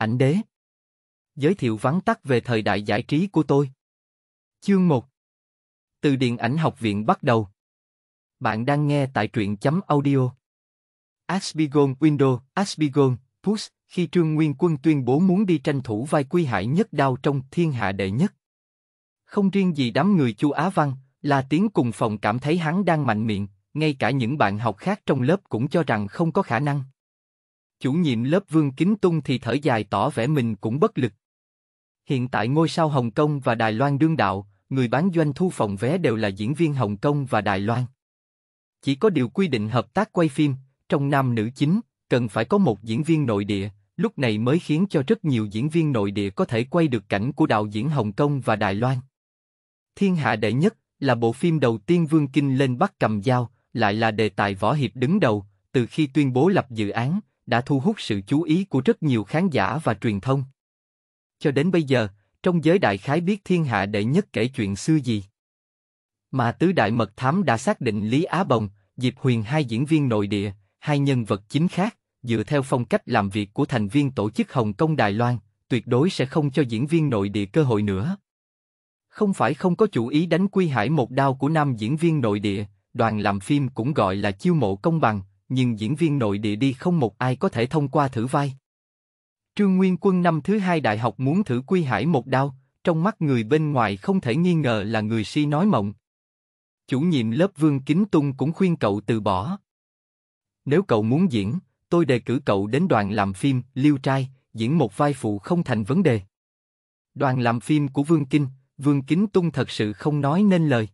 Ảnh đế. Giới thiệu vắn tắt về thời đại giải trí của tôi. Chương 1. Từ Điện ảnh học viện bắt đầu. Bạn đang nghe tại truyện chấm audio. Asbigon Window, Asbigon, Push, khi Trương Nguyên Quân tuyên bố muốn đi tranh thủ vai quy hải nhất đao trong thiên hạ đệ nhất. Không riêng gì đám người chu Á Văn, là tiếng cùng phòng cảm thấy hắn đang mạnh miệng, ngay cả những bạn học khác trong lớp cũng cho rằng không có khả năng. Chủ nhiệm lớp Vương Kính Tung thì thở dài tỏ vẻ mình cũng bất lực. Hiện tại ngôi sao Hồng Kông và Đài Loan đương đạo, người bán doanh thu phòng vé đều là diễn viên Hồng Kông và Đài Loan. Chỉ có điều quy định hợp tác quay phim, trong nam nữ chính, cần phải có một diễn viên nội địa, lúc này mới khiến cho rất nhiều diễn viên nội địa có thể quay được cảnh của đạo diễn Hồng Kông và Đài Loan. Thiên hạ đệ nhất là bộ phim đầu tiên Vương Kinh lên bắt cầm dao, lại là đề tài võ hiệp đứng đầu, từ khi tuyên bố lập dự án, đã thu hút sự chú ý của rất nhiều khán giả và truyền thông. Cho đến bây giờ, trong giới đại khái biết thiên hạ đệ nhất kể chuyện xưa gì. Mà tứ đại mật thám đã xác định Lý Á Bồng, Diệp Huyền hai diễn viên nội địa, hai nhân vật chính khác, dựa theo phong cách làm việc của thành viên tổ chức Hồng Kông Đài Loan, tuyệt đối sẽ không cho diễn viên nội địa cơ hội nữa. Không phải không có chủ ý đánh quy hải một đao của nam diễn viên nội địa, đoàn làm phim cũng gọi là chiêu mộ công bằng, nhưng diễn viên nội địa đi không một ai có thể thông qua thử vai. Trương Nguyên Quân năm thứ hai đại học muốn thử Quy Hải một đao, trong mắt người bên ngoài không thể nghi ngờ là người si nói mộng. Chủ nhiệm lớp Vương Kính Tung cũng khuyên cậu từ bỏ. Nếu cậu muốn diễn, tôi đề cử cậu đến đoàn làm phim Liêu Trai, diễn một vai phụ không thành vấn đề. Đoàn làm phim của Vương Kinh, Vương Kính Tung thật sự không nói nên lời.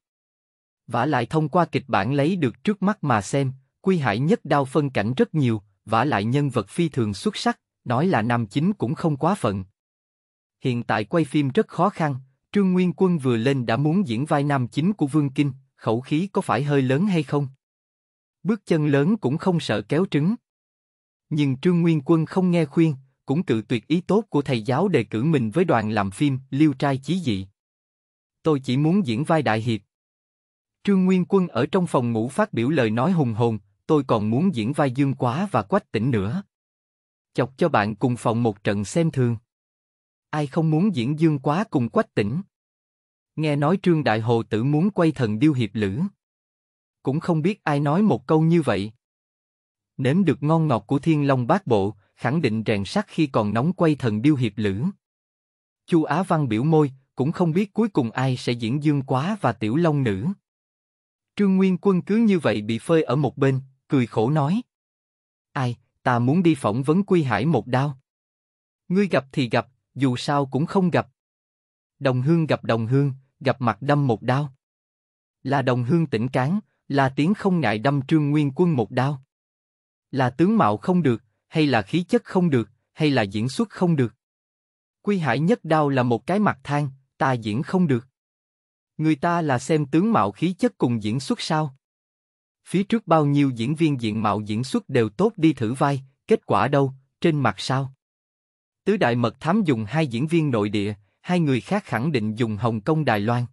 Vả lại thông qua kịch bản lấy được trước mắt mà xem, Quy Hải nhất đao phân cảnh rất nhiều, vả lại nhân vật phi thường xuất sắc, nói là nam chính cũng không quá phận. Hiện tại quay phim rất khó khăn, Trương Nguyên Quân vừa lên đã muốn diễn vai nam chính của Vương Kinh, khẩu khí có phải hơi lớn hay không? Bước chân lớn cũng không sợ kéo trứng. Nhưng Trương Nguyên Quân không nghe khuyên, cũng cự tuyệt ý tốt của thầy giáo đề cử mình với đoàn làm phim Liêu trai chí dị. Tôi chỉ muốn diễn vai đại hiệp. Trương Nguyên Quân ở trong phòng ngủ phát biểu lời nói hùng hồn, tôi còn muốn diễn vai Dương Quá và Quách Tĩnh nữa. Chọc cho bạn cùng phòng một trận xem thường. Ai không muốn diễn Dương Quá cùng Quách Tĩnh? Nghe nói Trương Đại Hồ tử muốn quay thần điêu hiệp lữ. Cũng không biết ai nói một câu như vậy. Nếm được ngon ngọt của Thiên Long Bát Bộ, khẳng định rèn sắt khi còn nóng quay thần điêu hiệp lữ. Chu Á Văn biểu môi, cũng không biết cuối cùng ai sẽ diễn Dương Quá và Tiểu Long Nữ. Trương Nguyên Quân cứ như vậy bị phơi ở một bên, cười khổ nói. Ai, ta muốn đi phỏng vấn Quy Hải một đao. Ngươi gặp thì gặp, dù sao cũng không gặp. Đồng hương gặp đồng hương, gặp mặt đâm một đao. Là đồng hương tỉnh cán, là tiếng không ngại đâm trương nguyên quân một đao. Là tướng mạo không được, hay là khí chất không được, hay là diễn xuất không được. Quy Hải nhất đao là một cái mặt than, ta diễn không được. Người ta là xem tướng mạo khí chất cùng diễn xuất sao? Phía trước bao nhiêu diễn viên diện mạo diễn xuất đều tốt đi thử vai, kết quả đâu, trên mặt sao? Tứ đại mật thám dùng hai diễn viên nội địa, hai người khác khẳng định dùng Hồng Kông Đài Loan.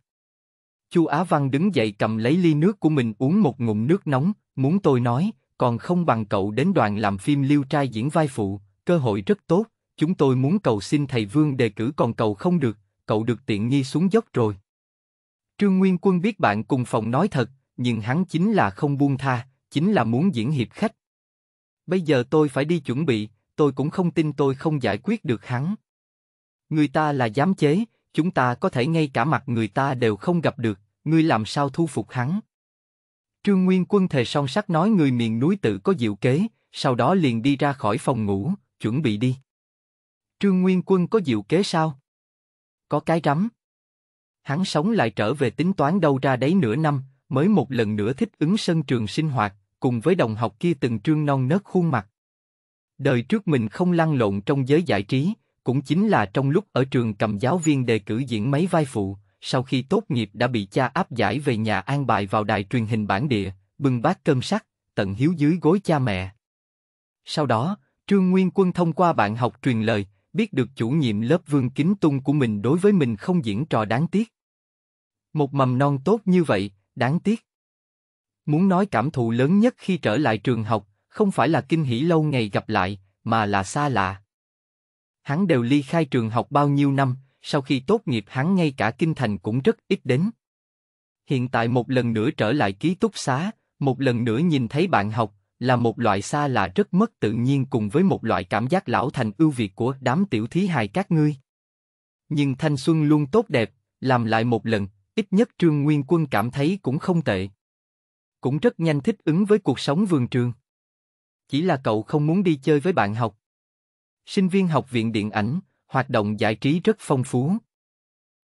Chu Á Văn đứng dậy cầm lấy ly nước của mình uống một ngụm nước nóng, muốn tôi nói, còn không bằng cậu đến đoàn làm phim liêu trai diễn vai phụ, cơ hội rất tốt, chúng tôi muốn cầu xin thầy Vương đề cử còn cầu không được, cậu được tiện nghi xuống dốc rồi. Trương Nguyên Quân biết bạn cùng phòng nói thật, nhưng hắn chính là không buông tha, chính là muốn diễn hiệp khách. Bây giờ tôi phải đi chuẩn bị, tôi cũng không tin tôi không giải quyết được hắn. Người ta là giám chế, chúng ta có thể ngay cả mặt người ta đều không gặp được, ngươi làm sao thu phục hắn? Trương Nguyên Quân thề song sắc nói người miền núi tự có diệu kế, sau đó liền đi ra khỏi phòng ngủ, chuẩn bị đi. Trương Nguyên Quân có diệu kế sao? Có cái rắm. Hắn sống lại trở về tính toán đâu ra đấy nửa năm, mới một lần nữa thích ứng sân trường sinh hoạt, cùng với đồng học kia từng trương non nớt khuôn mặt. Đời trước mình không lăn lộn trong giới giải trí, cũng chính là trong lúc ở trường cầm giáo viên đề cử diễn mấy vai phụ, sau khi tốt nghiệp đã bị cha áp giải về nhà an bài vào đài truyền hình bản địa, bưng bát cơm sắt, tận hiếu dưới gối cha mẹ. Sau đó, Trương Nguyên Quân thông qua bạn học truyền lời, biết được chủ nhiệm lớp Vương Kính Tung của mình đối với mình không diễn trò đáng tiếc. Một mầm non tốt như vậy, đáng tiếc. Muốn nói cảm thụ lớn nhất khi trở lại trường học, không phải là kinh hỉ lâu ngày gặp lại, mà là xa lạ. Hắn đều ly khai trường học bao nhiêu năm, sau khi tốt nghiệp hắn ngay cả kinh thành cũng rất ít đến. Hiện tại một lần nữa trở lại ký túc xá, một lần nữa nhìn thấy bạn học, là một loại xa lạ rất mất tự nhiên cùng với một loại cảm giác lão thành ưu việt của đám tiểu thí hài các ngươi. Nhưng thanh xuân luôn tốt đẹp, làm lại một lần, ít nhất Trương Nguyên Quân cảm thấy cũng không tệ. Cũng rất nhanh thích ứng với cuộc sống vườn trường. Chỉ là cậu không muốn đi chơi với bạn học. Sinh viên học viện điện ảnh, hoạt động giải trí rất phong phú.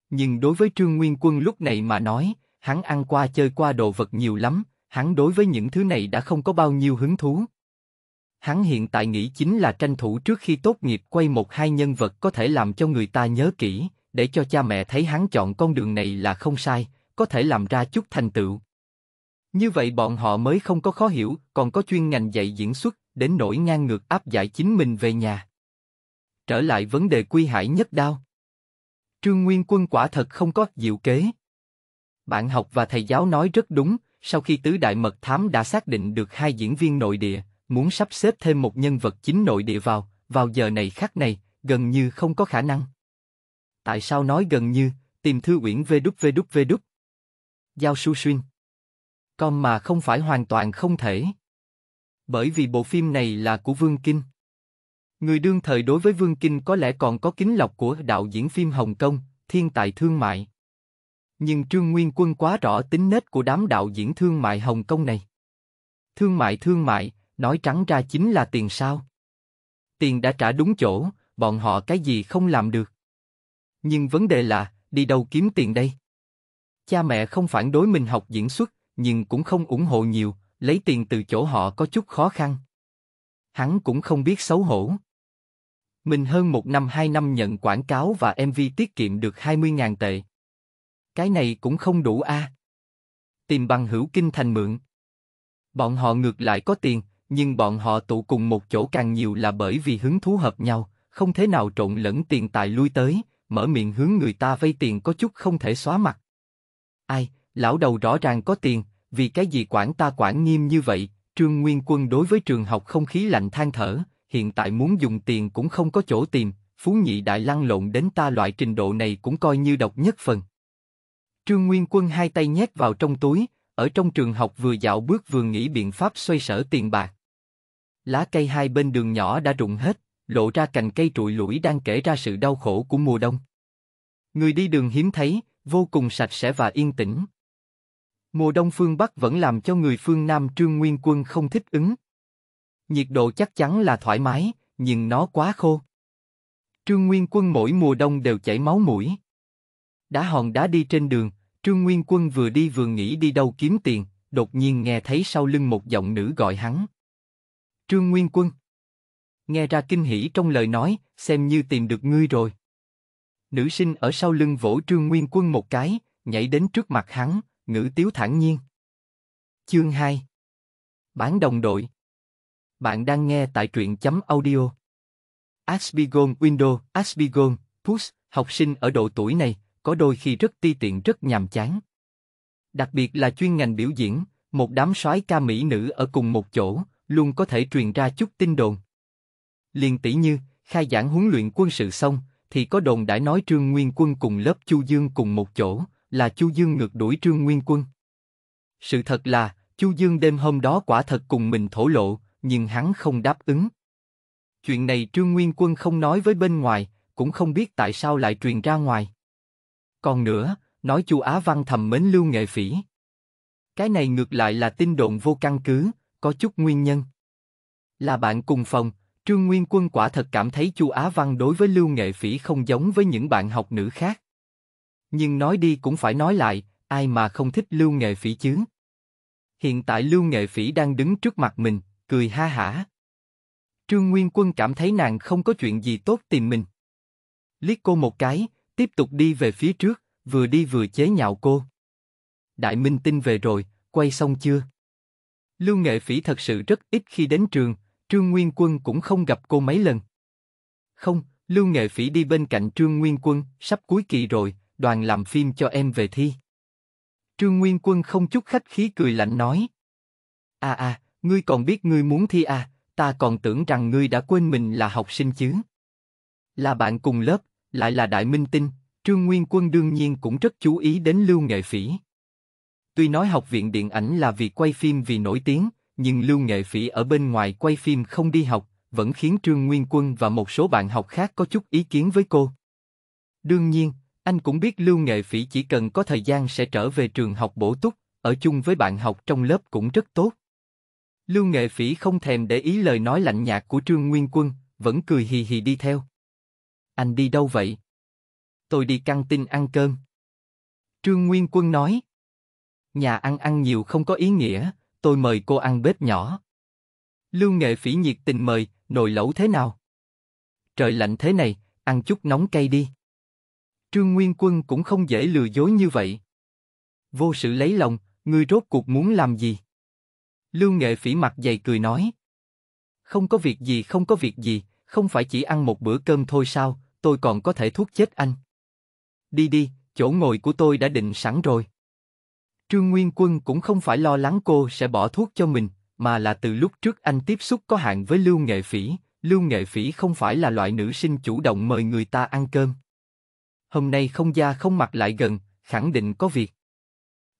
Nhưng đối với Trương Nguyên Quân lúc này mà nói, hắn ăn qua chơi qua đồ vật nhiều lắm, hắn đối với những thứ này đã không có bao nhiêu hứng thú. Hắn hiện tại nghĩ chính là tranh thủ trước khi tốt nghiệp quay một hai nhân vật có thể làm cho người ta nhớ kỹ, để cho cha mẹ thấy hắn chọn con đường này là không sai, có thể làm ra chút thành tựu. Như vậy bọn họ mới không có khó hiểu, còn có chuyên ngành dạy diễn xuất, đến nỗi ngang ngược áp giải chính mình về nhà. Trở lại vấn đề quy hải nhất đao. Trương Nguyên Quân quả thật không có diệu kế. Bạn học và thầy giáo nói rất đúng, sau khi tứ đại mật thám đã xác định được hai diễn viên nội địa, muốn sắp xếp thêm một nhân vật chính nội địa vào, vào giờ này khác này, gần như không có khả năng. Tại sao nói gần như, tìm thư quyển vê đúc vê đúc vê đúc. Giao su xuyên. Con mà không phải hoàn toàn không thể. Bởi vì bộ phim này là của Vương Kinh. Người đương thời đối với Vương Kinh có lẽ còn có kính lọc của đạo diễn phim Hồng Kông, thiên tài thương mại. Nhưng Trương Nguyên Quân quá rõ tính nết của đám đạo diễn thương mại Hồng Kông này. Thương mại thương mại, nói trắng ra chính là tiền sao. Tiền đã trả đúng chỗ, bọn họ cái gì không làm được. Nhưng vấn đề là, đi đâu kiếm tiền đây? Cha mẹ không phản đối mình học diễn xuất, nhưng cũng không ủng hộ nhiều, lấy tiền từ chỗ họ có chút khó khăn. Hắn cũng không biết xấu hổ. Mình hơn một năm hai năm nhận quảng cáo và MV tiết kiệm được 20.000 tệ. Cái này cũng không đủ a. À. Tìm bằng hữu kinh thành mượn. Bọn họ ngược lại có tiền, nhưng bọn họ tụ cùng một chỗ càng nhiều là bởi vì hứng thú hợp nhau, không thế nào trộn lẫn tiền tài lui tới, mở miệng hướng người ta vay tiền có chút không thể xóa mặt. Ai, lão đầu rõ ràng có tiền, vì cái gì quản ta quản nghiêm như vậy? Trương Nguyên Quân đối với trường học không khí lạnh than thở, hiện tại muốn dùng tiền cũng không có chỗ tìm, phú nhị đại lăn lộn đến ta loại trình độ này cũng coi như độc nhất phần. Trương Nguyên Quân hai tay nhét vào trong túi, ở trong trường học vừa dạo bước vừa nghĩ biện pháp xoay sở tiền bạc. Lá cây hai bên đường nhỏ đã rụng hết, lộ ra cành cây trụi lũi đang kể ra sự đau khổ của mùa đông. Người đi đường hiếm thấy, vô cùng sạch sẽ và yên tĩnh. Mùa đông phương Bắc vẫn làm cho người phương Nam Trương Nguyên Quân không thích ứng. Nhiệt độ chắc chắn là thoải mái, nhưng nó quá khô. Trương Nguyên Quân mỗi mùa đông đều chảy máu mũi. đã hòn đá đi trên đường, Trương Nguyên Quân vừa đi vừa nghĩ đi đâu kiếm tiền, đột nhiên nghe thấy sau lưng một giọng nữ gọi hắn. Trương Nguyên Quân nghe ra kinh hỉ trong lời nói, xem như tìm được ngươi rồi. Nữ sinh ở sau lưng vỗ trương nguyên quân một cái, nhảy đến trước mặt hắn, ngữ tiếu thản nhiên. Chương 2 Bán đồng đội Bạn đang nghe tại truyện chấm audio. Asbigon Window, Asbigon, Push, học sinh ở độ tuổi này, có đôi khi rất ti tiện rất nhàm chán. Đặc biệt là chuyên ngành biểu diễn, một đám soái ca mỹ nữ ở cùng một chỗ, luôn có thể truyền ra chút tin đồn liền tỷ như khai giảng huấn luyện quân sự xong, thì có đồn đã nói Trương Nguyên Quân cùng lớp Chu Dương cùng một chỗ, là Chu Dương ngược đuổi Trương Nguyên Quân. Sự thật là Chu Dương đêm hôm đó quả thật cùng mình thổ lộ, nhưng hắn không đáp ứng. Chuyện này Trương Nguyên Quân không nói với bên ngoài, cũng không biết tại sao lại truyền ra ngoài. Còn nữa, nói Chu Á Văn thầm mến Lưu Nghệ Phỉ. Cái này ngược lại là tin đồn vô căn cứ, có chút nguyên nhân. Là bạn cùng phòng, Trương Nguyên Quân quả thật cảm thấy Chu Á Văn đối với Lưu Nghệ Phỉ không giống với những bạn học nữ khác. Nhưng nói đi cũng phải nói lại, ai mà không thích Lưu Nghệ Phỉ chứ? Hiện tại Lưu Nghệ Phỉ đang đứng trước mặt mình, cười ha hả. Trương Nguyên Quân cảm thấy nàng không có chuyện gì tốt tìm mình. Liếc cô một cái, tiếp tục đi về phía trước, vừa đi vừa chế nhạo cô. Đại Minh Tinh về rồi, quay xong chưa? Lưu Nghệ Phỉ thật sự rất ít khi đến trường, Trương Nguyên Quân cũng không gặp cô mấy lần. Không, Lưu Nghệ Phỉ đi bên cạnh Trương Nguyên Quân, sắp cuối kỳ rồi, đoàn làm phim cho em về thi. Trương Nguyên Quân không chút khách khí cười lạnh nói. À à, ngươi còn biết ngươi muốn thi à, ta còn tưởng rằng ngươi đã quên mình là học sinh chứ. Là bạn cùng lớp, lại là đại minh tinh, Trương Nguyên Quân đương nhiên cũng rất chú ý đến Lưu Nghệ Phỉ. Tuy nói học viện điện ảnh là vì quay phim vì nổi tiếng, nhưng Lưu Nghệ Phỉ ở bên ngoài quay phim không đi học, vẫn khiến Trương Nguyên Quân và một số bạn học khác có chút ý kiến với cô. Đương nhiên, anh cũng biết Lưu Nghệ Phỉ chỉ cần có thời gian sẽ trở về trường học bổ túc, ở chung với bạn học trong lớp cũng rất tốt. Lưu Nghệ Phỉ không thèm để ý lời nói lạnh nhạt của Trương Nguyên Quân, vẫn cười hì hì đi theo. Anh đi đâu vậy? Tôi đi căng tin ăn cơm. Trương Nguyên Quân nói. Nhà ăn ăn nhiều không có ý nghĩa, tôi mời cô ăn bếp nhỏ. Lưu Nghệ Phỉ nhiệt tình mời, nồi lẩu thế nào? Trời lạnh thế này, ăn chút nóng cay đi. Trương Nguyên Quân cũng không dễ lừa dối như vậy. Vô sự lấy lòng, ngươi rốt cuộc muốn làm gì? Lưu Nghệ Phỉ mặt dày cười nói. Không có việc gì không có việc gì, không phải chỉ ăn một bữa cơm thôi sao, tôi còn có thể thuốc chết anh. Đi đi, chỗ ngồi của tôi đã định sẵn rồi. Trương Nguyên Quân cũng không phải lo lắng cô sẽ bỏ thuốc cho mình, mà là từ lúc trước anh tiếp xúc có hạn với Lưu Nghệ Phỉ, Lưu Nghệ Phỉ không phải là loại nữ sinh chủ động mời người ta ăn cơm. Hôm nay không da không mặt lại gần, khẳng định có việc.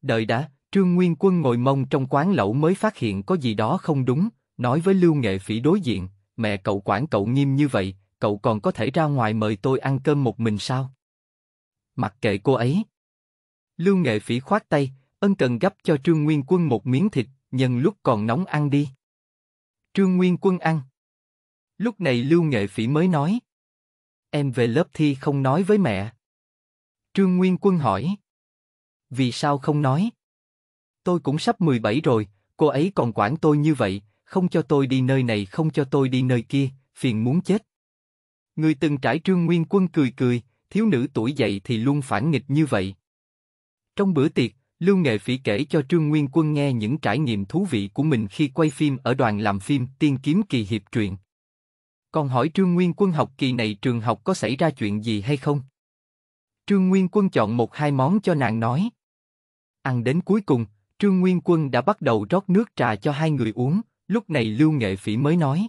Đợi đã, Trương Nguyên Quân ngồi mông trong quán lẩu mới phát hiện có gì đó không đúng, nói với Lưu Nghệ Phỉ đối diện, mẹ cậu quản cậu nghiêm như vậy, cậu còn có thể ra ngoài mời tôi ăn cơm một mình sao? Mặc kệ cô ấy. Lưu Nghệ Phỉ khoát tay, Ân cần gấp cho Trương Nguyên Quân một miếng thịt, nhân lúc còn nóng ăn đi. Trương Nguyên Quân ăn. Lúc này Lưu Nghệ Phỉ mới nói. Em về lớp thi không nói với mẹ. Trương Nguyên Quân hỏi. Vì sao không nói? Tôi cũng sắp 17 rồi, cô ấy còn quản tôi như vậy, không cho tôi đi nơi này không cho tôi đi nơi kia, phiền muốn chết. Người từng trải Trương Nguyên Quân cười cười, thiếu nữ tuổi dậy thì luôn phản nghịch như vậy. Trong bữa tiệc, Lưu Nghệ Phỉ kể cho Trương Nguyên Quân nghe những trải nghiệm thú vị của mình khi quay phim ở đoàn làm phim Tiên Kiếm Kỳ Hiệp Truyện. Còn hỏi Trương Nguyên Quân học kỳ này trường học có xảy ra chuyện gì hay không? Trương Nguyên Quân chọn một hai món cho nàng nói. Ăn đến cuối cùng, Trương Nguyên Quân đã bắt đầu rót nước trà cho hai người uống, lúc này Lưu Nghệ Phỉ mới nói.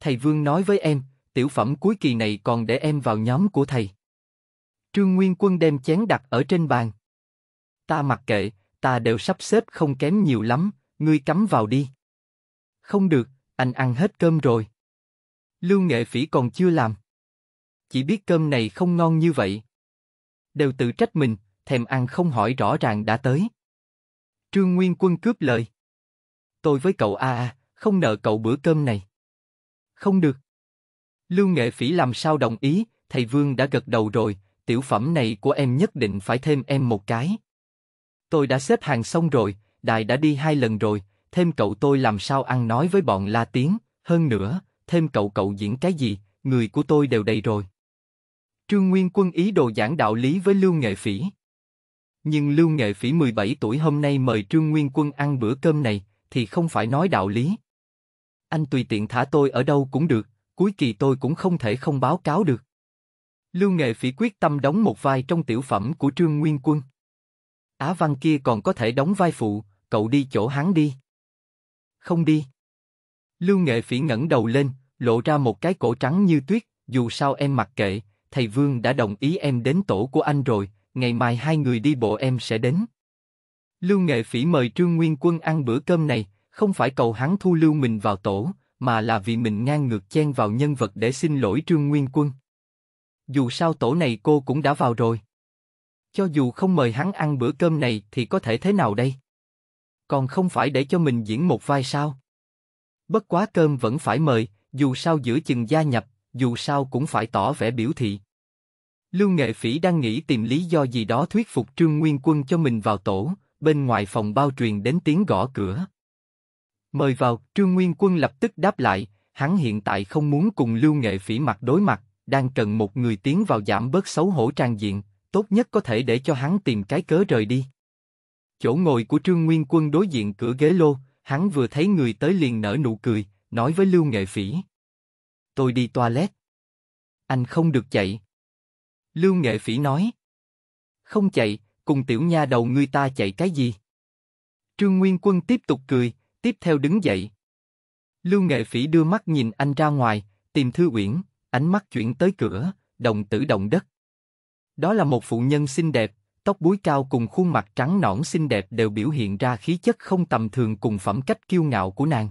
Thầy Vương nói với em, tiểu phẩm cuối kỳ này còn để em vào nhóm của thầy. Trương Nguyên Quân đem chén đặt ở trên bàn. Ta mặc kệ, ta đều sắp xếp không kém nhiều lắm, ngươi cắm vào đi. Không được, anh ăn hết cơm rồi. Lưu Nghệ Phỉ còn chưa làm. Chỉ biết cơm này không ngon như vậy. Đều tự trách mình, thèm ăn không hỏi rõ ràng đã tới. Trương Nguyên Quân cướp lời. Tôi với cậu A A, không nợ cậu bữa cơm này. Không được. Lưu Nghệ Phỉ làm sao đồng ý, thầy Vương đã gật đầu rồi, tiểu phẩm này của em nhất định phải thêm em một cái. Tôi đã xếp hàng xong rồi, đại đã đi hai lần rồi, thêm cậu tôi làm sao ăn nói với bọn La Tiến, hơn nữa, thêm cậu cậu diễn cái gì, người của tôi đều đầy rồi. Trương Nguyên Quân ý đồ giảng đạo lý với Lưu Nghệ Phỉ. Nhưng Lưu Nghệ Phỉ 17 tuổi hôm nay mời Trương Nguyên Quân ăn bữa cơm này, thì không phải nói đạo lý. Anh tùy tiện thả tôi ở đâu cũng được, cuối kỳ tôi cũng không thể không báo cáo được. Lưu Nghệ Phỉ quyết tâm đóng một vai trong tiểu phẩm của Trương Nguyên Quân. Á Văn kia còn có thể đóng vai phụ, cậu đi chỗ hắn đi. Không đi. Lưu Nghệ Phỉ ngẩng đầu lên, lộ ra một cái cổ trắng như tuyết, dù sao em mặc kệ, thầy Vương đã đồng ý em đến tổ của anh rồi, ngày mai hai người đi bộ em sẽ đến. Lưu Nghệ Phỉ mời Trương Nguyên Quân ăn bữa cơm này, không phải cầu hắn thu lưu mình vào tổ, mà là vì mình ngang ngược chen vào nhân vật để xin lỗi Trương Nguyên Quân. Dù sao tổ này cô cũng đã vào rồi. Cho dù không mời hắn ăn bữa cơm này thì có thể thế nào đây? Còn không phải để cho mình diễn một vai sao? Bất quá cơm vẫn phải mời, dù sao giữa chừng gia nhập, dù sao cũng phải tỏ vẻ biểu thị. Lưu Nghệ Phỉ đang nghĩ tìm lý do gì đó thuyết phục Trương Nguyên Quân cho mình vào tổ, bên ngoài phòng bao truyền đến tiếng gõ cửa. Mời vào, Trương Nguyên Quân lập tức đáp lại, hắn hiện tại không muốn cùng Lưu Nghệ Phỉ mặt đối mặt, đang cần một người tiến vào giảm bớt xấu hổ trang diện, tốt nhất có thể để cho hắn tìm cái cớ rời đi. Chỗ ngồi của Trương Nguyên Quân đối diện cửa ghế lô, hắn vừa thấy người tới liền nở nụ cười, nói với Lưu Nghệ Phỉ. Tôi đi toilet. Anh không được chạy. Lưu Nghệ Phỉ nói. Không chạy, cùng tiểu nha đầu ngươi ta chạy cái gì? Trương Nguyên Quân tiếp tục cười, tiếp theo đứng dậy. Lưu Nghệ Phỉ đưa mắt nhìn anh ra ngoài, tìm Thư Uyển, ánh mắt chuyển tới cửa, đồng tử động đất. Đó là một phụ nhân xinh đẹp, tóc búi cao cùng khuôn mặt trắng nõn xinh đẹp đều biểu hiện ra khí chất không tầm thường cùng phẩm cách kiêu ngạo của nàng.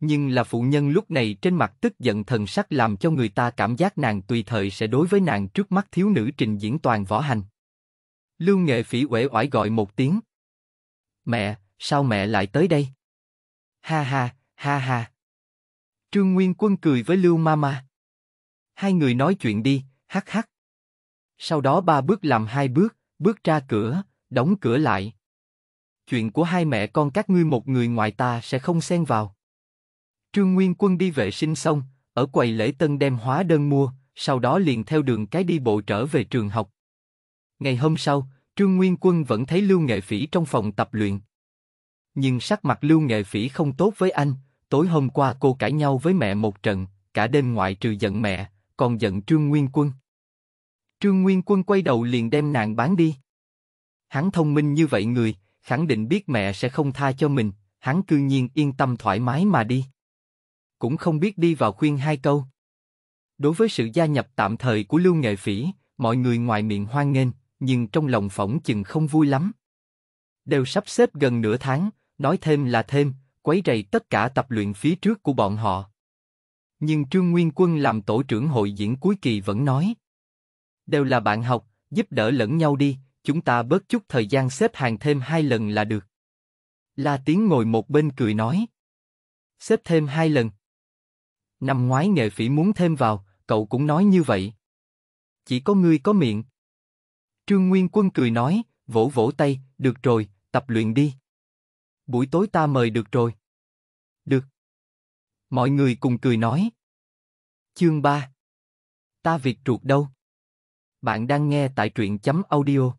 Nhưng là phụ nhân lúc này trên mặt tức giận thần sắc làm cho người ta cảm giác nàng tùy thời sẽ đối với nàng trước mắt thiếu nữ trình diễn toàn võ hành. Lưu Nghệ Phỉ uể oải gọi một tiếng. Mẹ, sao mẹ lại tới đây? Ha ha, ha ha. Trương Nguyên Quân cười với Lưu Mama. Hai người nói chuyện đi, hắc hắc sau đó ba bước làm hai bước, bước ra cửa, đóng cửa lại. Chuyện của hai mẹ con các ngươi một người ngoài ta sẽ không xen vào. Trương Nguyên Quân đi vệ sinh xong, ở quầy lễ tân đem hóa đơn mua, sau đó liền theo đường cái đi bộ trở về trường học. Ngày hôm sau, Trương Nguyên Quân vẫn thấy Lưu Nghệ Phỉ trong phòng tập luyện. Nhưng sắc mặt Lưu Nghệ Phỉ không tốt với anh, tối hôm qua cô cãi nhau với mẹ một trận, cả đêm ngoại trừ giận mẹ, còn giận Trương Nguyên Quân. Trương Nguyên Quân quay đầu liền đem nàng bán đi. Hắn thông minh như vậy người, khẳng định biết mẹ sẽ không tha cho mình, hắn cư nhiên yên tâm thoải mái mà đi. Cũng không biết đi vào khuyên hai câu. Đối với sự gia nhập tạm thời của Lưu Nghệ Phỉ, mọi người ngoài miệng hoan nghênh, nhưng trong lòng phỏng chừng không vui lắm. Đều sắp xếp gần nửa tháng, nói thêm là thêm, quấy rầy tất cả tập luyện phía trước của bọn họ. Nhưng Trương Nguyên Quân làm tổ trưởng hội diễn cuối kỳ vẫn nói, đều là bạn học, giúp đỡ lẫn nhau đi, chúng ta bớt chút thời gian xếp hàng thêm hai lần là được. La Tiến ngồi một bên cười nói. Xếp thêm hai lần. Năm ngoái nghệ phỉ muốn thêm vào, cậu cũng nói như vậy. Chỉ có ngươi có miệng. Trương Nguyên Quân cười nói, vỗ vỗ tay, được rồi, tập luyện đi. Buổi tối ta mời được rồi. Được. Mọi người cùng cười nói. Chương 3 Ta việc ruột đâu? Bạn đang nghe tại truyện chấm audio.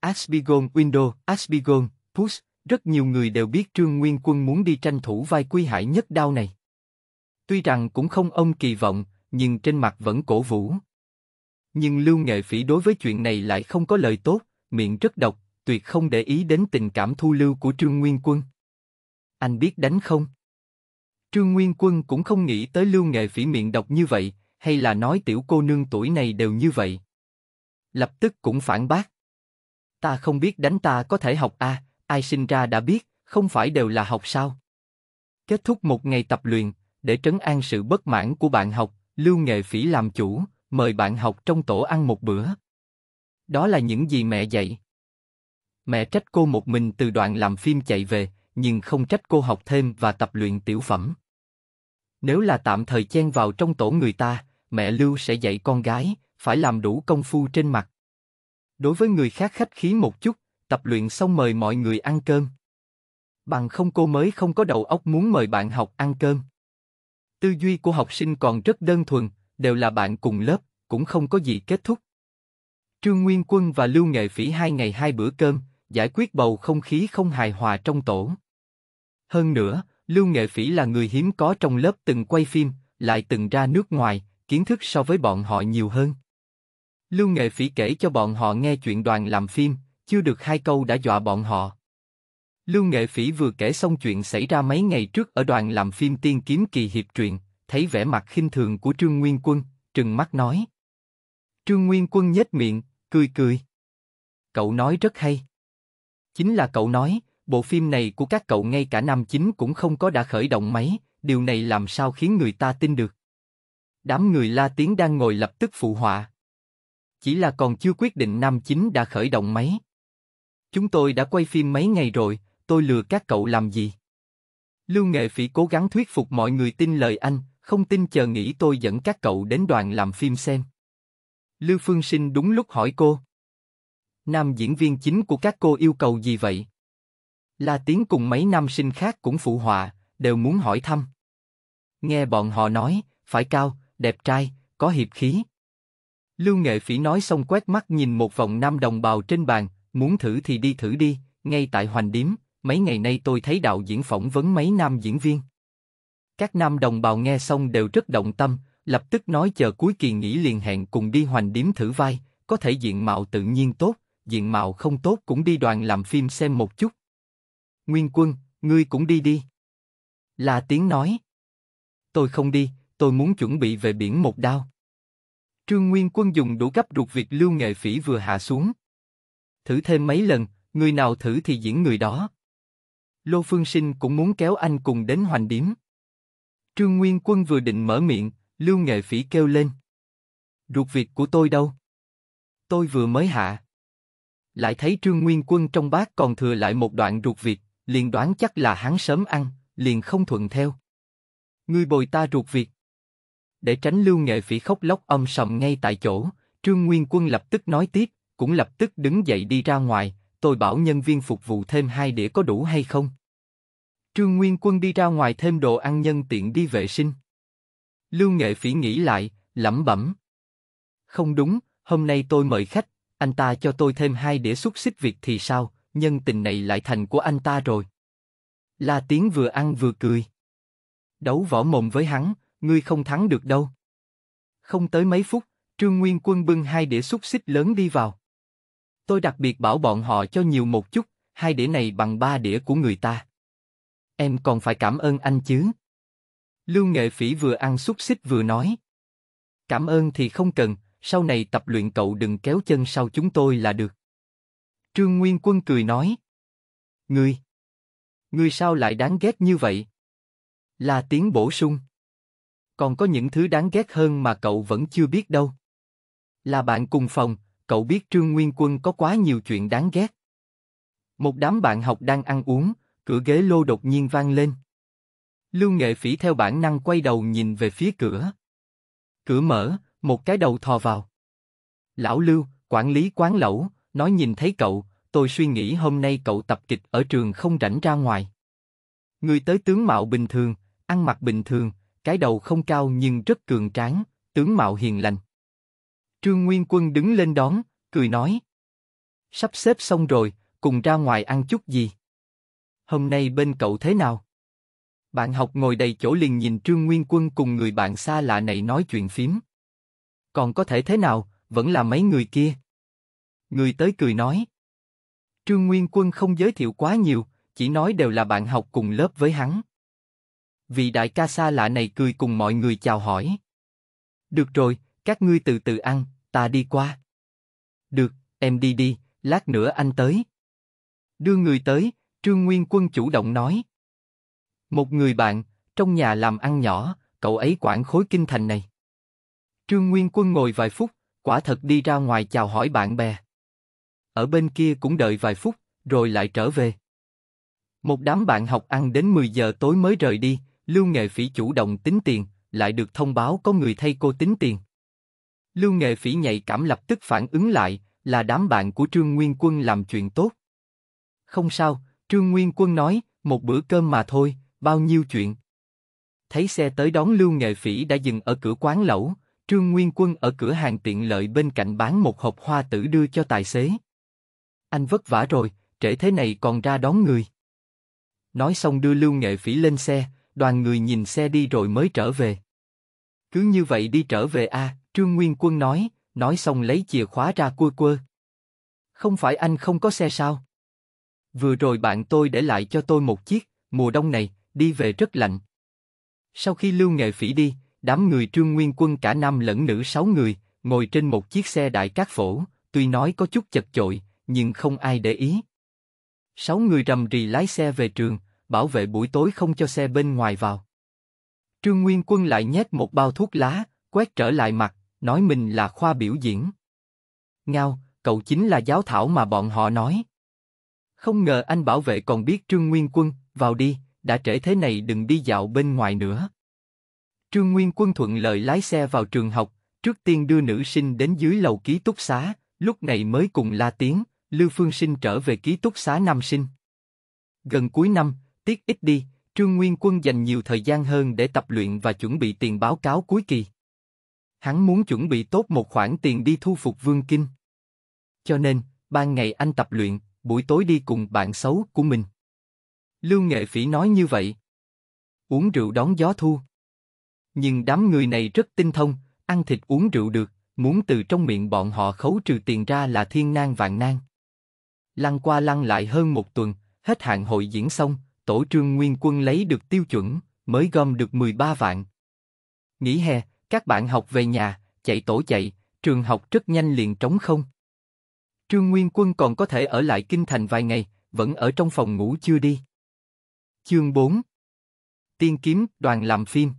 Asbigon Window, Asbigon, Push, rất nhiều người đều biết Trương Nguyên Quân muốn đi tranh thủ vai quy hải nhất đao này. Tuy rằng cũng không ông kỳ vọng, nhưng trên mặt vẫn cổ vũ. Nhưng Lưu Nghệ Phỉ đối với chuyện này lại không có lời tốt, miệng rất độc, tuyệt không để ý đến tình cảm thu lưu của Trương Nguyên Quân. Anh biết đánh không? Trương Nguyên Quân cũng không nghĩ tới Lưu Nghệ Phỉ miệng độc như vậy, hay là nói tiểu cô nương tuổi này đều như vậy? Lập tức cũng phản bác. Ta không biết đánh ta có thể học a, ai sinh ra đã biết, không phải đều là học sao? Kết thúc một ngày tập luyện, để trấn an sự bất mãn của bạn học, Lưu Nghệ Phỉ làm chủ, mời bạn học trong tổ ăn một bữa. Đó là những gì mẹ dạy. Mẹ trách cô một mình từ đoạn làm phim chạy về, nhưng không trách cô học thêm và tập luyện tiểu phẩm. Nếu là tạm thời chen vào trong tổ người ta, mẹ Lưu sẽ dạy con gái, phải làm đủ công phu trên mặt. Đối với người khác khách khí một chút, tập luyện xong mời mọi người ăn cơm. Bằng không cô mới không có đầu óc muốn mời bạn học ăn cơm. Tư duy của học sinh còn rất đơn thuần, đều là bạn cùng lớp, cũng không có gì kết thúc. Trương Nguyên Quân và Lưu Nghệ Phỉ hai ngày hai bữa cơm, giải quyết bầu không khí không hài hòa trong tổ. Hơn nữa, Lưu Nghệ Phỉ là người hiếm có trong lớp từng quay phim, lại từng ra nước ngoài, kiến thức so với bọn họ nhiều hơn. Lưu Nghệ Phỉ kể cho bọn họ nghe chuyện đoàn làm phim, chưa được hai câu đã dọa bọn họ. Lưu Nghệ Phỉ vừa kể xong chuyện xảy ra mấy ngày trước ở đoàn làm phim Tiên Kiếm Kỳ Hiệp truyện, thấy vẻ mặt khinh thường của Trương Nguyên Quân, trừng mắt nói. Trương Nguyên Quân nhếch miệng, cười cười. Cậu nói rất hay. Chính là cậu nói, bộ phim này của các cậu ngay cả năm chính cũng không có đã khởi động máy, điều này làm sao khiến người ta tin được. Đám người La Tiến đang ngồi lập tức phụ họa. Chỉ là còn chưa quyết định nam chính đã khởi động máy. Chúng tôi đã quay phim mấy ngày rồi, tôi lừa các cậu làm gì? Lưu Nghệ Phỉ cố gắng thuyết phục mọi người tin lời anh, không tin chờ nghĩ tôi dẫn các cậu đến đoàn làm phim xem. Lưu Phương Sinh đúng lúc hỏi cô. Nam diễn viên chính của các cô yêu cầu gì vậy? La Tiến cùng mấy nam sinh khác cũng phụ họa, đều muốn hỏi thăm. Nghe bọn họ nói, phải cao, đẹp trai, có hiệp khí. Lưu Nghệ Phỉ nói xong quét mắt nhìn một vòng nam đồng bào trên bàn, muốn thử thì đi thử đi, ngay tại hoành điếm, mấy ngày nay tôi thấy đạo diễn phỏng vấn mấy nam diễn viên. Các nam đồng bào nghe xong đều rất động tâm, lập tức nói chờ cuối kỳ nghỉ liền hẹn cùng đi hoành điếm thử vai, có thể diện mạo tự nhiên tốt, diện mạo không tốt cũng đi đoàn làm phim xem một chút. Nguyên quân, ngươi cũng đi đi. Là tiếng nói. Tôi không đi, tôi muốn chuẩn bị về biển một đao. Trương Nguyên Quân dùng đủ gấp ruột việc Lưu Nghệ Phỉ vừa hạ xuống. Thử thêm mấy lần, người nào thử thì diễn người đó. Lô Phương Sinh cũng muốn kéo anh cùng đến hoành điếm. Trương Nguyên Quân vừa định mở miệng, Lưu Nghệ Phỉ kêu lên. Ruột việc của tôi đâu? Tôi vừa mới hạ. Lại thấy Trương Nguyên Quân trong bát còn thừa lại một đoạn ruột việc, liền đoán chắc là hắn sớm ăn, liền không thuận theo. Ngươi bồi ta ruột việc để tránh lưu nghệ phỉ khóc lóc âm sầm ngay tại chỗ. Trương Nguyên Quân lập tức nói tiếp, cũng lập tức đứng dậy đi ra ngoài. Tôi bảo nhân viên phục vụ thêm hai đĩa có đủ hay không? Trương Nguyên Quân đi ra ngoài thêm đồ ăn nhân tiện đi vệ sinh. Lưu Nghệ Phỉ nghĩ lại, lẩm bẩm. Không đúng, hôm nay tôi mời khách, anh ta cho tôi thêm hai đĩa xúc xích Việt thì sao, nhân tình này lại thành của anh ta rồi. La Tiến vừa ăn vừa cười. Đấu võ mồm với hắn, ngươi không thắng được đâu. Không tới mấy phút, Trương Nguyên Quân bưng hai đĩa xúc xích lớn đi vào. Tôi đặc biệt bảo bọn họ cho nhiều một chút, hai đĩa này bằng ba đĩa của người ta. Em còn phải cảm ơn anh chứ. Lưu Nghệ Phỉ vừa ăn xúc xích vừa nói. Cảm ơn thì không cần, sau này tập luyện cậu đừng kéo chân sau chúng tôi là được. Trương Nguyên Quân cười nói. Ngươi! Ngươi sao lại đáng ghét như vậy? Là tiếng bổ sung còn có những thứ đáng ghét hơn mà cậu vẫn chưa biết đâu. Là bạn cùng phòng, cậu biết Trương Nguyên Quân có quá nhiều chuyện đáng ghét. Một đám bạn học đang ăn uống, cửa ghế lô đột nhiên vang lên. Lưu Nghệ Phỉ theo bản năng quay đầu nhìn về phía cửa. Cửa mở, một cái đầu thò vào. Lão Lưu, quản lý quán lẩu, nói nhìn thấy cậu, tôi suy nghĩ hôm nay cậu tập kịch ở trường không rảnh ra ngoài. Người tới tướng mạo bình thường, ăn mặc bình thường, cái đầu không cao nhưng rất cường tráng, tướng mạo hiền lành. Trương Nguyên Quân đứng lên đón, cười nói. Sắp xếp xong rồi, cùng ra ngoài ăn chút gì. Hôm nay bên cậu thế nào? Bạn học ngồi đầy chỗ liền nhìn Trương Nguyên Quân cùng người bạn xa lạ này nói chuyện phím. Còn có thể thế nào, vẫn là mấy người kia. Người tới cười nói. Trương Nguyên Quân không giới thiệu quá nhiều, chỉ nói đều là bạn học cùng lớp với hắn vị đại ca xa lạ này cười cùng mọi người chào hỏi. Được rồi, các ngươi từ từ ăn, ta đi qua. Được, em đi đi, lát nữa anh tới. Đưa người tới, Trương Nguyên Quân chủ động nói. Một người bạn, trong nhà làm ăn nhỏ, cậu ấy quản khối kinh thành này. Trương Nguyên Quân ngồi vài phút, quả thật đi ra ngoài chào hỏi bạn bè. Ở bên kia cũng đợi vài phút, rồi lại trở về. Một đám bạn học ăn đến 10 giờ tối mới rời đi, Lưu Nghệ Phỉ chủ động tính tiền, lại được thông báo có người thay cô tính tiền. Lưu Nghệ Phỉ nhạy cảm lập tức phản ứng lại, là đám bạn của Trương Nguyên Quân làm chuyện tốt. Không sao, Trương Nguyên Quân nói, một bữa cơm mà thôi, bao nhiêu chuyện. Thấy xe tới đón Lưu Nghệ Phỉ đã dừng ở cửa quán lẩu, Trương Nguyên Quân ở cửa hàng tiện lợi bên cạnh bán một hộp hoa tử đưa cho tài xế. Anh vất vả rồi, trễ thế này còn ra đón người. Nói xong đưa Lưu Nghệ Phỉ lên xe, đoàn người nhìn xe đi rồi mới trở về. Cứ như vậy đi trở về a, Trương Nguyên Quân nói, nói xong lấy chìa khóa ra cua quơ. Không phải anh không có xe sao? Vừa rồi bạn tôi để lại cho tôi một chiếc, mùa đông này, đi về rất lạnh. Sau khi Lưu Nghệ Phỉ đi, đám người Trương Nguyên Quân cả nam lẫn nữ sáu người, ngồi trên một chiếc xe đại cát phổ, tuy nói có chút chật chội, nhưng không ai để ý. Sáu người rầm rì lái xe về trường, bảo vệ buổi tối không cho xe bên ngoài vào. Trương Nguyên Quân lại nhét một bao thuốc lá, quét trở lại mặt, nói mình là khoa biểu diễn. Ngao, cậu chính là giáo thảo mà bọn họ nói. Không ngờ anh bảo vệ còn biết Trương Nguyên Quân, vào đi, đã trễ thế này đừng đi dạo bên ngoài nữa. Trương Nguyên Quân thuận lợi lái xe vào trường học, trước tiên đưa nữ sinh đến dưới lầu ký túc xá, lúc này mới cùng La tiếng, Lưu Phương Sinh trở về ký túc xá nam sinh. Gần cuối năm, tiết ít đi, Trương Nguyên Quân dành nhiều thời gian hơn để tập luyện và chuẩn bị tiền báo cáo cuối kỳ. Hắn muốn chuẩn bị tốt một khoản tiền đi thu phục Vương Kinh. Cho nên, ban ngày anh tập luyện, buổi tối đi cùng bạn xấu của mình. Lưu Nghệ Phỉ nói như vậy. Uống rượu đón gió thu. Nhưng đám người này rất tinh thông, ăn thịt uống rượu được, muốn từ trong miệng bọn họ khấu trừ tiền ra là thiên nan vạn nan. Lăn qua lăn lại hơn một tuần, hết hạn hội diễn xong, tổ trương nguyên quân lấy được tiêu chuẩn, mới gom được 13 vạn. Nghỉ hè, các bạn học về nhà, chạy tổ chạy, trường học rất nhanh liền trống không. Trương Nguyên Quân còn có thể ở lại kinh thành vài ngày, vẫn ở trong phòng ngủ chưa đi. Chương 4 Tiên kiếm đoàn làm phim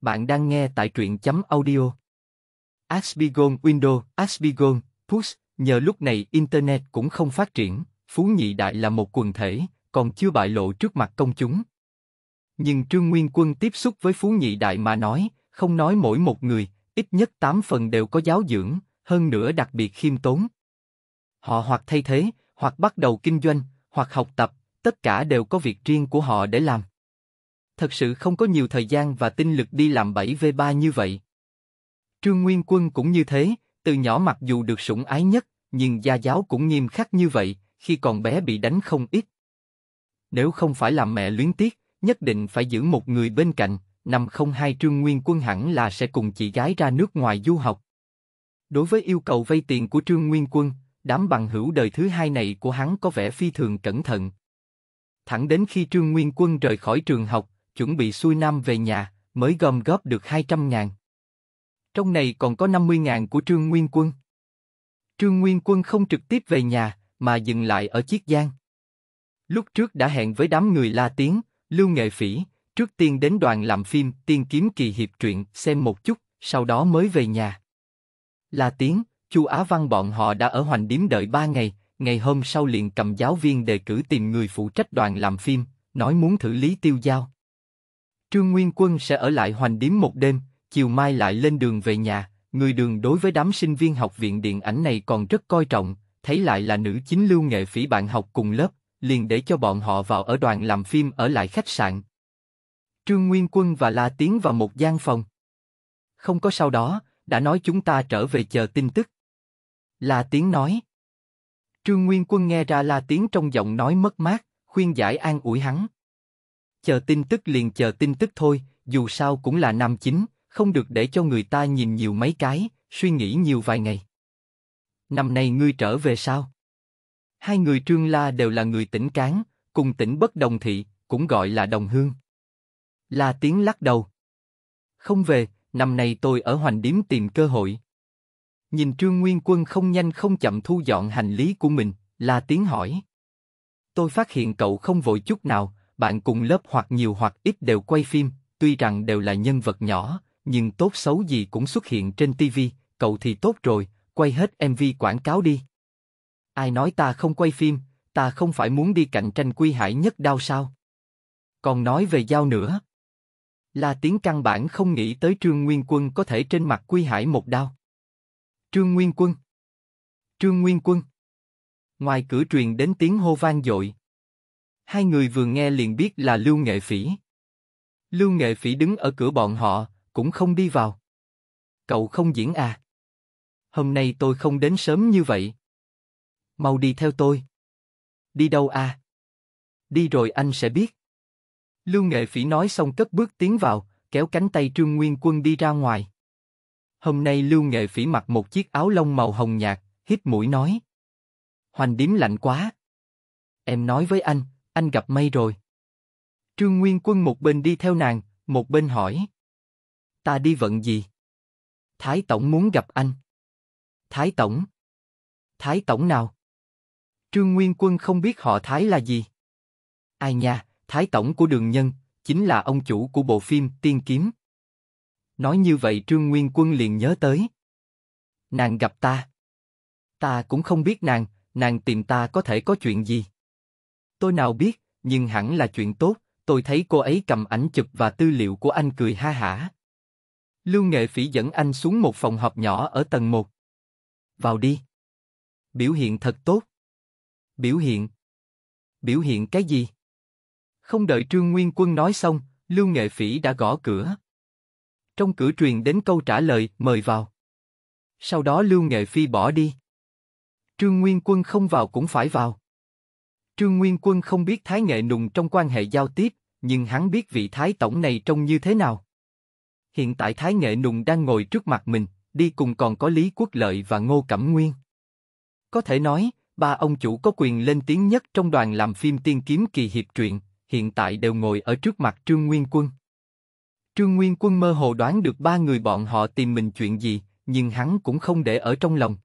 Bạn đang nghe tại truyện chấm audio. Asbigon Windows, Asbigon, Push, nhờ lúc này Internet cũng không phát triển, Phú Nhị Đại là một quần thể, còn chưa bại lộ trước mặt công chúng. Nhưng Trương Nguyên Quân tiếp xúc với Phú Nhị Đại mà nói, không nói mỗi một người, ít nhất tám phần đều có giáo dưỡng, hơn nữa đặc biệt khiêm tốn. Họ hoặc thay thế, hoặc bắt đầu kinh doanh, hoặc học tập, tất cả đều có việc riêng của họ để làm. Thật sự không có nhiều thời gian và tinh lực đi làm 7v3 như vậy. Trương Nguyên Quân cũng như thế, từ nhỏ mặc dù được sủng ái nhất, nhưng gia giáo cũng nghiêm khắc như vậy, khi còn bé bị đánh không ít. Nếu không phải là mẹ luyến tiếc, nhất định phải giữ một người bên cạnh, năm không hai trương nguyên quân hẳn là sẽ cùng chị gái ra nước ngoài du học. Đối với yêu cầu vay tiền của trương nguyên quân, đám bằng hữu đời thứ hai này của hắn có vẻ phi thường cẩn thận. Thẳng đến khi trương nguyên quân rời khỏi trường học, chuẩn bị xuôi nam về nhà, mới gom góp được 200 ngàn. Trong này còn có 50 ngàn của trương nguyên quân. Trương Nguyên Quân không trực tiếp về nhà, mà dừng lại ở Chiết Giang. Lúc trước đã hẹn với đám người La Tiến, Lưu Nghệ Phỉ, trước tiên đến đoàn làm phim Tiên Kiếm Kỳ Hiệp truyện xem một chút, sau đó mới về nhà. La Tiến, Chu Á Văn bọn họ đã ở hoành điếm đợi ba ngày, ngày hôm sau liền cầm giáo viên đề cử tìm người phụ trách đoàn làm phim, nói muốn thử Lý Tiêu Giao. Trương Nguyên Quân sẽ ở lại hoành điếm một đêm, chiều mai lại lên đường về nhà, người đường đối với đám sinh viên học viện điện ảnh này còn rất coi trọng, thấy lại là nữ chính lưu nghệ phỉ bạn học cùng lớp, liền để cho bọn họ vào ở đoàn làm phim ở lại khách sạn. Trương Nguyên Quân và La Tiến vào một gian phòng. Không có sau đó, đã nói chúng ta trở về chờ tin tức. La Tiến nói. Trương Nguyên Quân nghe ra La Tiến trong giọng nói mất mát, khuyên giải an ủi hắn. Chờ tin tức liền chờ tin tức thôi, dù sao cũng là nam chính, không được để cho người ta nhìn nhiều mấy cái, suy nghĩ nhiều vài ngày. Năm nay ngươi trở về sao? Hai người Trương La đều là người tỉnh Cán, cùng tỉnh bất đồng thị, cũng gọi là đồng hương. La tiếng lắc đầu. Không về, năm nay tôi ở Hoành Điếm tìm cơ hội. Nhìn Trương Nguyên Quân không nhanh không chậm thu dọn hành lý của mình, La tiếng hỏi. Tôi phát hiện cậu không vội chút nào, bạn cùng lớp hoặc nhiều hoặc ít đều quay phim, tuy rằng đều là nhân vật nhỏ, nhưng tốt xấu gì cũng xuất hiện trên TV, cậu thì tốt rồi, quay hết MV quảng cáo đi. Ai nói ta không quay phim, ta không phải muốn đi cạnh tranh quy hải nhất đao sao? Còn nói về giao nữa. La Tiến căn bản không nghĩ tới Trương Nguyên Quân có thể trên mặt quy hải một đao. Trương Nguyên Quân Trương Nguyên Quân Ngoài cửa truyền đến tiếng hô vang dội. Hai người vừa nghe liền biết là Lưu Nghệ Phỉ. Lưu Nghệ Phỉ đứng ở cửa bọn họ, cũng không đi vào. Cậu không diễn à? Hôm nay tôi không đến sớm như vậy mau đi theo tôi. Đi đâu à? Đi rồi anh sẽ biết. Lưu Nghệ Phỉ nói xong cất bước tiến vào, kéo cánh tay Trương Nguyên Quân đi ra ngoài. Hôm nay Lưu Nghệ Phỉ mặc một chiếc áo lông màu hồng nhạt, hít mũi nói. Hoành điếm lạnh quá. Em nói với anh, anh gặp mây rồi. Trương Nguyên Quân một bên đi theo nàng, một bên hỏi. Ta đi vận gì? Thái Tổng muốn gặp anh. Thái Tổng? Thái Tổng nào? Trương Nguyên Quân không biết họ Thái là gì. Ai nha, Thái Tổng của Đường Nhân, chính là ông chủ của bộ phim Tiên Kiếm. Nói như vậy Trương Nguyên Quân liền nhớ tới. Nàng gặp ta. Ta cũng không biết nàng, nàng tìm ta có thể có chuyện gì. Tôi nào biết, nhưng hẳn là chuyện tốt, tôi thấy cô ấy cầm ảnh chụp và tư liệu của anh cười ha hả. Lưu Nghệ Phỉ dẫn anh xuống một phòng họp nhỏ ở tầng 1. Vào đi. Biểu hiện thật tốt. Biểu hiện. Biểu hiện cái gì? Không đợi Trương Nguyên Quân nói xong, Lưu Nghệ Phỉ đã gõ cửa. Trong cửa truyền đến câu trả lời, mời vào. Sau đó Lưu Nghệ Phi bỏ đi. Trương Nguyên Quân không vào cũng phải vào. Trương Nguyên Quân không biết Thái Nghệ Nùng trong quan hệ giao tiếp, nhưng hắn biết vị Thái Tổng này trông như thế nào. Hiện tại Thái Nghệ Nùng đang ngồi trước mặt mình, đi cùng còn có Lý Quốc Lợi và Ngô Cẩm Nguyên. Có thể nói, ba ông chủ có quyền lên tiếng nhất trong đoàn làm phim tiên kiếm kỳ hiệp truyện, hiện tại đều ngồi ở trước mặt Trương Nguyên Quân. Trương Nguyên Quân mơ hồ đoán được ba người bọn họ tìm mình chuyện gì, nhưng hắn cũng không để ở trong lòng.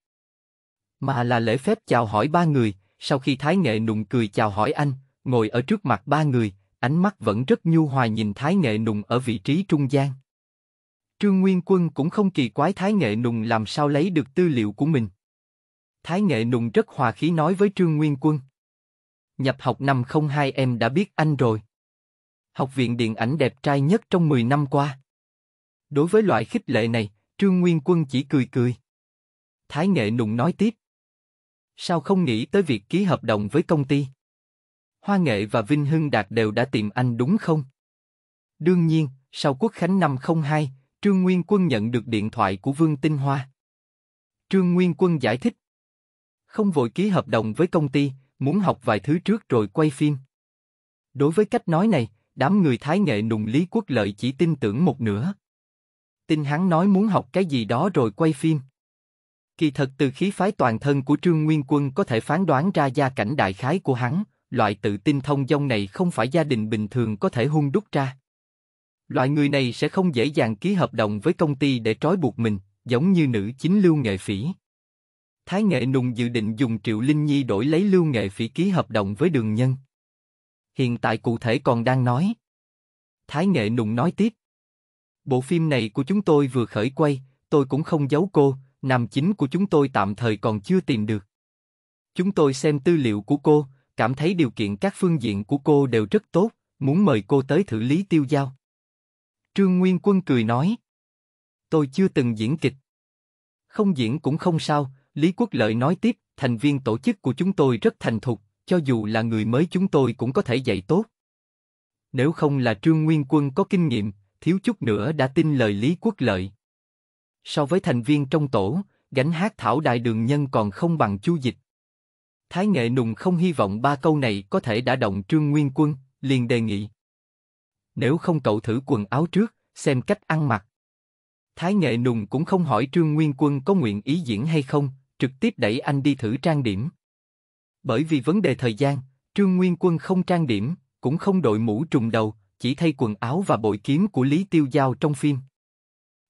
Mà là lễ phép chào hỏi ba người, sau khi Thái Nghệ nùng cười chào hỏi anh, ngồi ở trước mặt ba người, ánh mắt vẫn rất nhu hòa nhìn Thái Nghệ nùng ở vị trí trung gian. Trương Nguyên Quân cũng không kỳ quái Thái Nghệ Nùng làm sao lấy được tư liệu của mình. Thái Nghệ Nùng rất hòa khí nói với Trương Nguyên Quân. Nhập học năm 02 em đã biết anh rồi. Học viện điện ảnh đẹp trai nhất trong 10 năm qua. Đối với loại khích lệ này, Trương Nguyên Quân chỉ cười cười. Thái Nghệ Nùng nói tiếp. Sao không nghĩ tới việc ký hợp đồng với công ty? Hoa Nghệ và Vinh Hưng Đạt đều đã tìm anh đúng không? Đương nhiên, sau Quốc Khánh năm 02, Trương Nguyên Quân nhận được điện thoại của Vương Tinh Hoa. Trương Nguyên Quân giải thích, không vội ký hợp đồng với công ty, muốn học vài thứ trước rồi quay phim. Đối với cách nói này, đám người thái nghệ nùng Lý Quốc Lợi chỉ tin tưởng một nửa. Tin hắn nói muốn học cái gì đó rồi quay phim. Kỳ thật từ khí phái toàn thân của Trương Nguyên Quân có thể phán đoán ra gia cảnh đại khái của hắn, loại tự tin thông dong này không phải gia đình bình thường có thể hung đúc ra. Loại người này sẽ không dễ dàng ký hợp đồng với công ty để trói buộc mình, giống như nữ chính lưu nghệ phỉ. Thái Nghệ Nùng dự định dùng Triệu Linh Nhi đổi lấy Lưu Nghệ Phỉ ký hợp đồng với Đường Nhân. Hiện tại cụ thể còn đang nói. Thái Nghệ Nùng nói tiếp. Bộ phim này của chúng tôi vừa khởi quay, tôi cũng không giấu cô, nam chính của chúng tôi tạm thời còn chưa tìm được. Chúng tôi xem tư liệu của cô, cảm thấy điều kiện các phương diện của cô đều rất tốt, muốn mời cô tới thử lý tiêu giao. Trương Nguyên Quân cười nói. Tôi chưa từng diễn kịch. Không diễn cũng không sao, Lý Quốc Lợi nói tiếp, thành viên tổ chức của chúng tôi rất thành thục, cho dù là người mới chúng tôi cũng có thể dạy tốt. Nếu không là Trương Nguyên Quân có kinh nghiệm, thiếu chút nữa đã tin lời Lý Quốc Lợi. So với thành viên trong tổ, gánh hát thảo đại đường nhân còn không bằng chu dịch. Thái Nghệ Nùng không hy vọng ba câu này có thể đã động Trương Nguyên Quân, liền đề nghị. Nếu không cậu thử quần áo trước, xem cách ăn mặc. Thái Nghệ Nùng cũng không hỏi Trương Nguyên Quân có nguyện ý diễn hay không, trực tiếp đẩy anh đi thử trang điểm. Bởi vì vấn đề thời gian, Trương Nguyên Quân không trang điểm, cũng không đội mũ trùng đầu, chỉ thay quần áo và bội kiếm của Lý Tiêu Giao trong phim.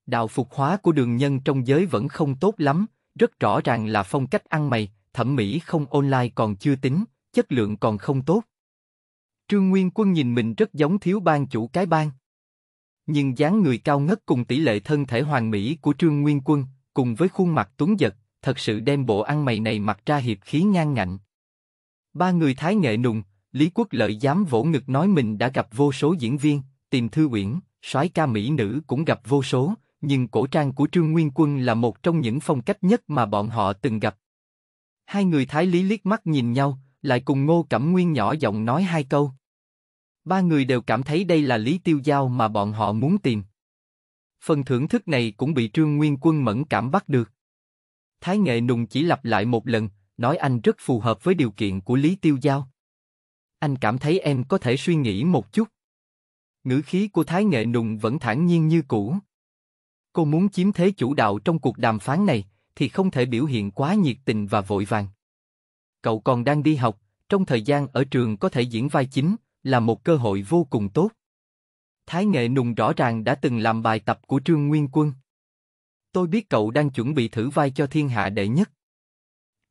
Đạo phục hóa của đường nhân trong giới vẫn không tốt lắm, rất rõ ràng là phong cách ăn mày, thẩm mỹ không online còn chưa tính, chất lượng còn không tốt. Trương Nguyên Quân nhìn mình rất giống thiếu bang chủ cái bang, Nhưng dáng người cao ngất cùng tỷ lệ thân thể hoàn mỹ của Trương Nguyên Quân, cùng với khuôn mặt tuấn dật thật sự đem bộ ăn mày này mặc ra hiệp khí ngang ngạnh. Ba người thái nghệ nùng, Lý Quốc Lợi dám vỗ ngực nói mình đã gặp vô số diễn viên, tìm thư uyển, soái ca mỹ nữ cũng gặp vô số, nhưng cổ trang của Trương Nguyên Quân là một trong những phong cách nhất mà bọn họ từng gặp. Hai người thái lý liếc mắt nhìn nhau, lại cùng Ngô Cẩm Nguyên nhỏ giọng nói hai câu. Ba người đều cảm thấy đây là Lý Tiêu Giao mà bọn họ muốn tìm. Phần thưởng thức này cũng bị Trương Nguyên Quân mẫn cảm bắt được. Thái Nghệ Nùng chỉ lặp lại một lần, nói anh rất phù hợp với điều kiện của Lý Tiêu Giao. Anh cảm thấy em có thể suy nghĩ một chút. Ngữ khí của Thái Nghệ Nùng vẫn thản nhiên như cũ. Cô muốn chiếm thế chủ đạo trong cuộc đàm phán này, thì không thể biểu hiện quá nhiệt tình và vội vàng. Cậu còn đang đi học, trong thời gian ở trường có thể diễn vai chính, là một cơ hội vô cùng tốt. Thái Nghệ Nùng rõ ràng đã từng làm bài tập của Trương Nguyên Quân tôi biết cậu đang chuẩn bị thử vai cho thiên hạ đệ nhất.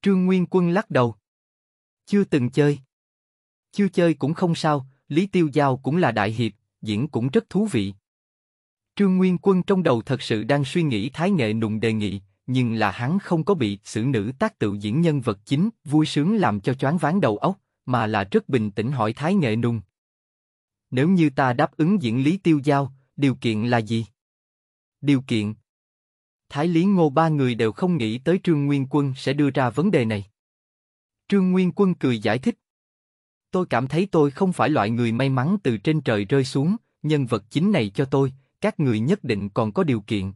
Trương Nguyên Quân lắc đầu. Chưa từng chơi. Chưa chơi cũng không sao, Lý Tiêu Giao cũng là đại hiệp, diễn cũng rất thú vị. Trương Nguyên Quân trong đầu thật sự đang suy nghĩ thái nghệ nùng đề nghị, nhưng là hắn không có bị xử nữ tác tự diễn nhân vật chính vui sướng làm cho choáng váng đầu óc, mà là rất bình tĩnh hỏi thái nghệ nùng. Nếu như ta đáp ứng diễn Lý Tiêu Giao, điều kiện là gì? Điều kiện, Thái Lý Ngô ba người đều không nghĩ tới Trương Nguyên Quân sẽ đưa ra vấn đề này. Trương Nguyên Quân cười giải thích. Tôi cảm thấy tôi không phải loại người may mắn từ trên trời rơi xuống, nhân vật chính này cho tôi, các người nhất định còn có điều kiện.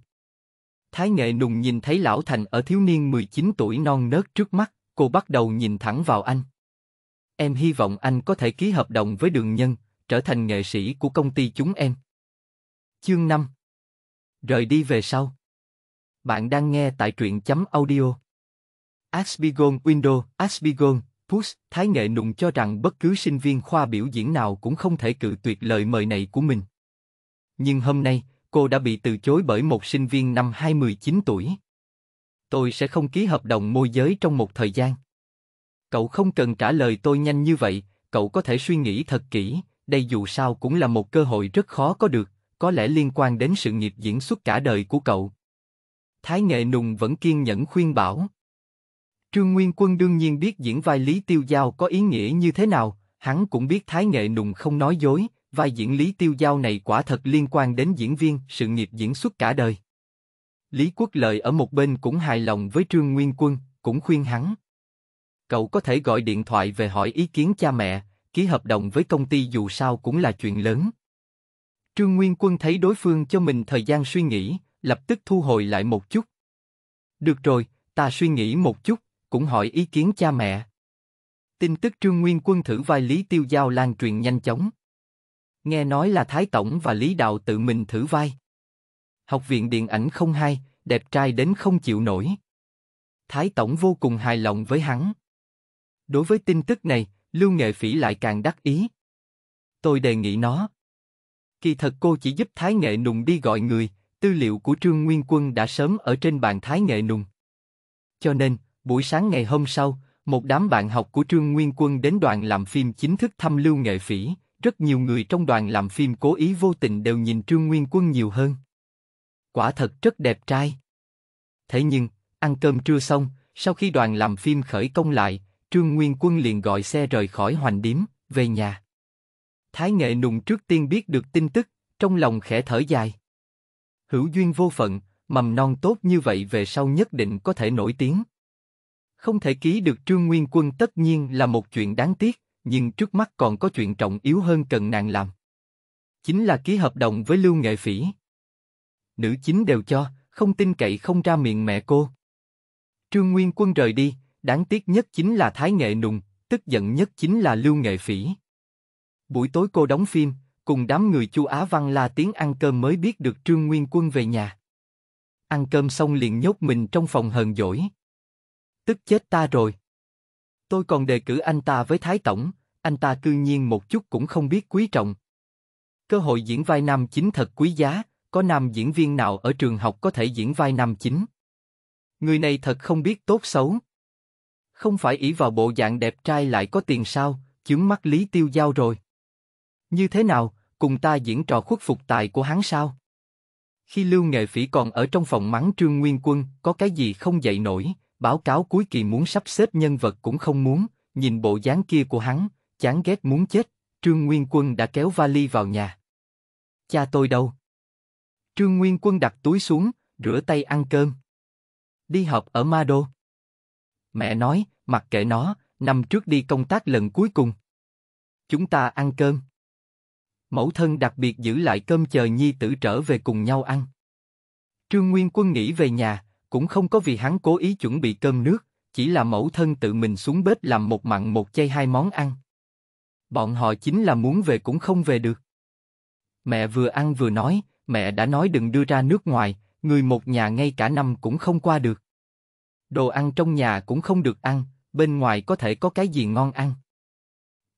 Thái Nghệ Nùng nhìn thấy Lão Thành ở thiếu niên 19 tuổi non nớt trước mắt, cô bắt đầu nhìn thẳng vào anh. Em hy vọng anh có thể ký hợp đồng với đường nhân, trở thành nghệ sĩ của công ty chúng em. Chương 5 Rời đi về sau bạn đang nghe tại truyện chấm audio. Asbigon Window, Asbigon, Push, Thái Nghệ Nụng cho rằng bất cứ sinh viên khoa biểu diễn nào cũng không thể cự tuyệt lời mời này của mình. Nhưng hôm nay, cô đã bị từ chối bởi một sinh viên năm 29 tuổi. Tôi sẽ không ký hợp đồng môi giới trong một thời gian. Cậu không cần trả lời tôi nhanh như vậy, cậu có thể suy nghĩ thật kỹ, đây dù sao cũng là một cơ hội rất khó có được, có lẽ liên quan đến sự nghiệp diễn xuất cả đời của cậu. Thái Nghệ Nùng vẫn kiên nhẫn khuyên bảo. Trương Nguyên Quân đương nhiên biết diễn vai Lý Tiêu Giao có ý nghĩa như thế nào, hắn cũng biết Thái Nghệ Nùng không nói dối, vai diễn Lý Tiêu Giao này quả thật liên quan đến diễn viên, sự nghiệp diễn xuất cả đời. Lý Quốc Lợi ở một bên cũng hài lòng với Trương Nguyên Quân, cũng khuyên hắn. Cậu có thể gọi điện thoại về hỏi ý kiến cha mẹ, ký hợp đồng với công ty dù sao cũng là chuyện lớn. Trương Nguyên Quân thấy đối phương cho mình thời gian suy nghĩ, lập tức thu hồi lại một chút. Được rồi, ta suy nghĩ một chút, cũng hỏi ý kiến cha mẹ. Tin tức Trương Nguyên quân thử vai Lý Tiêu Giao lan truyền nhanh chóng. Nghe nói là Thái Tổng và Lý Đạo tự mình thử vai. Học viện điện ảnh không hay, đẹp trai đến không chịu nổi. Thái Tổng vô cùng hài lòng với hắn. Đối với tin tức này, Lưu Nghệ Phỉ lại càng đắc ý. Tôi đề nghị nó. Kỳ thật cô chỉ giúp Thái Nghệ Nùng đi gọi người, Tư liệu của Trương Nguyên Quân đã sớm ở trên bàn Thái Nghệ Nùng. Cho nên, buổi sáng ngày hôm sau, một đám bạn học của Trương Nguyên Quân đến đoàn làm phim chính thức thăm Lưu Nghệ Phỉ, rất nhiều người trong đoàn làm phim cố ý vô tình đều nhìn Trương Nguyên Quân nhiều hơn. Quả thật rất đẹp trai. Thế nhưng, ăn cơm trưa xong, sau khi đoàn làm phim khởi công lại, Trương Nguyên Quân liền gọi xe rời khỏi hoành điếm, về nhà. Thái Nghệ Nùng trước tiên biết được tin tức, trong lòng khẽ thở dài hữu duyên vô phận, mầm non tốt như vậy về sau nhất định có thể nổi tiếng. Không thể ký được Trương Nguyên Quân tất nhiên là một chuyện đáng tiếc, nhưng trước mắt còn có chuyện trọng yếu hơn cần nàng làm. Chính là ký hợp đồng với Lưu Nghệ Phỉ. Nữ chính đều cho, không tin cậy không ra miệng mẹ cô. Trương Nguyên Quân rời đi, đáng tiếc nhất chính là Thái Nghệ Nùng, tức giận nhất chính là Lưu Nghệ Phỉ. Buổi tối cô đóng phim, cùng đám người Chu Á Văn la tiếng ăn cơm mới biết được Trương Nguyên Quân về nhà. Ăn cơm xong liền nhốt mình trong phòng hờn dỗi. Tức chết ta rồi. Tôi còn đề cử anh ta với Thái Tổng, anh ta cư nhiên một chút cũng không biết quý trọng. Cơ hội diễn vai nam chính thật quý giá, có nam diễn viên nào ở trường học có thể diễn vai nam chính. Người này thật không biết tốt xấu. Không phải ý vào bộ dạng đẹp trai lại có tiền sao, chướng mắt Lý Tiêu Giao rồi. Như thế nào, cùng ta diễn trò khuất phục tài của hắn sao? Khi Lưu Nghệ Phỉ còn ở trong phòng mắng Trương Nguyên Quân, có cái gì không dậy nổi, báo cáo cuối kỳ muốn sắp xếp nhân vật cũng không muốn, nhìn bộ dáng kia của hắn, chán ghét muốn chết, Trương Nguyên Quân đã kéo vali vào nhà. Cha tôi đâu? Trương Nguyên Quân đặt túi xuống, rửa tay ăn cơm. Đi họp ở Ma Đô. Mẹ nói, mặc kệ nó, năm trước đi công tác lần cuối cùng. Chúng ta ăn cơm mẫu thân đặc biệt giữ lại cơm chờ nhi tử trở về cùng nhau ăn. Trương Nguyên Quân nghĩ về nhà, cũng không có vì hắn cố ý chuẩn bị cơm nước, chỉ là mẫu thân tự mình xuống bếp làm một mặn một chay hai món ăn. Bọn họ chính là muốn về cũng không về được. Mẹ vừa ăn vừa nói, mẹ đã nói đừng đưa ra nước ngoài, người một nhà ngay cả năm cũng không qua được. Đồ ăn trong nhà cũng không được ăn, bên ngoài có thể có cái gì ngon ăn.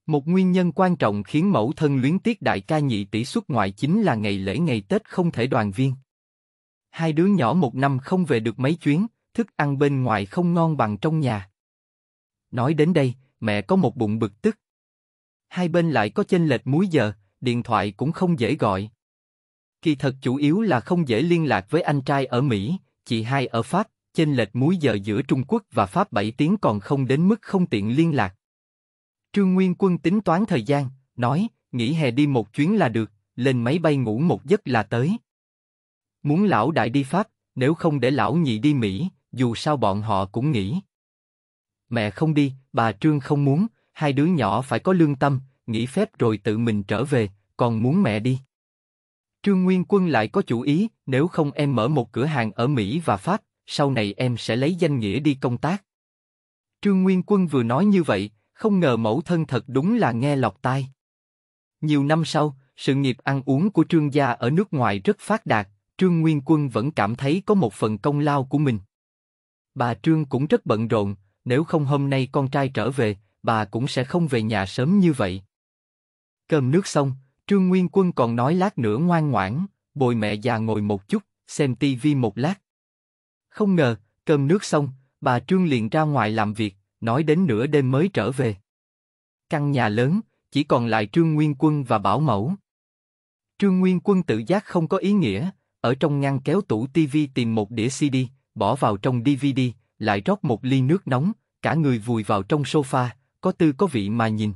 Một nguyên nhân quan trọng khiến mẫu thân luyến tiếc đại ca nhị tỷ xuất ngoại chính là ngày lễ ngày Tết không thể đoàn viên. Hai đứa nhỏ một năm không về được mấy chuyến, thức ăn bên ngoài không ngon bằng trong nhà. Nói đến đây, mẹ có một bụng bực tức. Hai bên lại có chênh lệch múi giờ, điện thoại cũng không dễ gọi. Kỳ thật chủ yếu là không dễ liên lạc với anh trai ở Mỹ, chị hai ở Pháp, chênh lệch múi giờ giữa Trung Quốc và Pháp 7 tiếng còn không đến mức không tiện liên lạc. Trương Nguyên Quân tính toán thời gian, nói, nghỉ hè đi một chuyến là được, lên máy bay ngủ một giấc là tới. Muốn lão đại đi Pháp, nếu không để lão nhị đi Mỹ, dù sao bọn họ cũng nghỉ. Mẹ không đi, bà Trương không muốn, hai đứa nhỏ phải có lương tâm, nghỉ phép rồi tự mình trở về, còn muốn mẹ đi. Trương Nguyên Quân lại có chủ ý, nếu không em mở một cửa hàng ở Mỹ và Pháp, sau này em sẽ lấy danh nghĩa đi công tác. Trương Nguyên Quân vừa nói như vậy, không ngờ mẫu thân thật đúng là nghe lọt tai. Nhiều năm sau, sự nghiệp ăn uống của Trương gia ở nước ngoài rất phát đạt, Trương Nguyên Quân vẫn cảm thấy có một phần công lao của mình. Bà Trương cũng rất bận rộn, nếu không hôm nay con trai trở về, bà cũng sẽ không về nhà sớm như vậy. Cơm nước xong, Trương Nguyên Quân còn nói lát nữa ngoan ngoãn, bồi mẹ già ngồi một chút, xem tivi một lát. Không ngờ, cơm nước xong, bà Trương liền ra ngoài làm việc, nói đến nửa đêm mới trở về. Căn nhà lớn, chỉ còn lại Trương Nguyên Quân và Bảo Mẫu. Trương Nguyên Quân tự giác không có ý nghĩa, ở trong ngăn kéo tủ TV tìm một đĩa CD, bỏ vào trong DVD, lại rót một ly nước nóng, cả người vùi vào trong sofa, có tư có vị mà nhìn.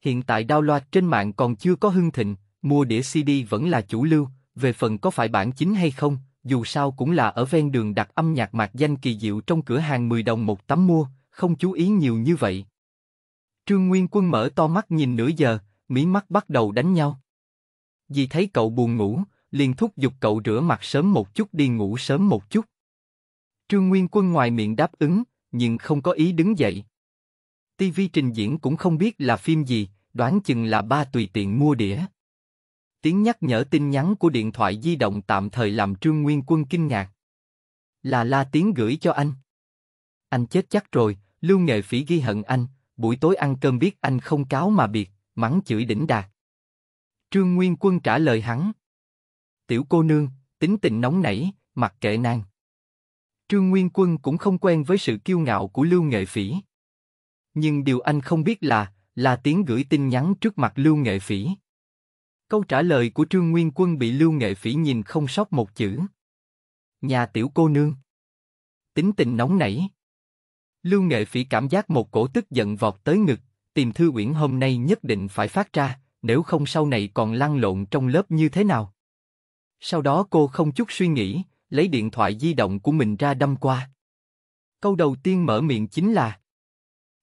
Hiện tại download trên mạng còn chưa có hưng thịnh, mua đĩa CD vẫn là chủ lưu, về phần có phải bản chính hay không, dù sao cũng là ở ven đường đặt âm nhạc mạc danh kỳ diệu trong cửa hàng 10 đồng một tấm mua, không chú ý nhiều như vậy. Trương Nguyên Quân mở to mắt nhìn nửa giờ, mí mắt bắt đầu đánh nhau. Vì thấy cậu buồn ngủ, liền thúc giục cậu rửa mặt sớm một chút đi ngủ sớm một chút. Trương Nguyên Quân ngoài miệng đáp ứng, nhưng không có ý đứng dậy. TV trình diễn cũng không biết là phim gì, đoán chừng là ba tùy tiện mua đĩa. Tiếng nhắc nhở tin nhắn của điện thoại di động tạm thời làm Trương Nguyên Quân kinh ngạc. Là la tiếng gửi cho anh. Anh chết chắc rồi, Lưu Nghệ Phỉ ghi hận anh, buổi tối ăn cơm biết anh không cáo mà biệt, mắng chửi đỉnh đạt. Trương Nguyên Quân trả lời hắn. Tiểu cô nương, tính tình nóng nảy, mặc kệ nàng. Trương Nguyên Quân cũng không quen với sự kiêu ngạo của Lưu Nghệ Phỉ. Nhưng điều anh không biết là, là tiếng gửi tin nhắn trước mặt Lưu Nghệ Phỉ. Câu trả lời của Trương Nguyên Quân bị Lưu Nghệ Phỉ nhìn không sót một chữ. Nhà tiểu cô nương. Tính tình nóng nảy, Lưu Nghệ Phỉ cảm giác một cổ tức giận vọt tới ngực, tìm Thư Uyển hôm nay nhất định phải phát ra, nếu không sau này còn lăn lộn trong lớp như thế nào. Sau đó cô không chút suy nghĩ, lấy điện thoại di động của mình ra đâm qua. Câu đầu tiên mở miệng chính là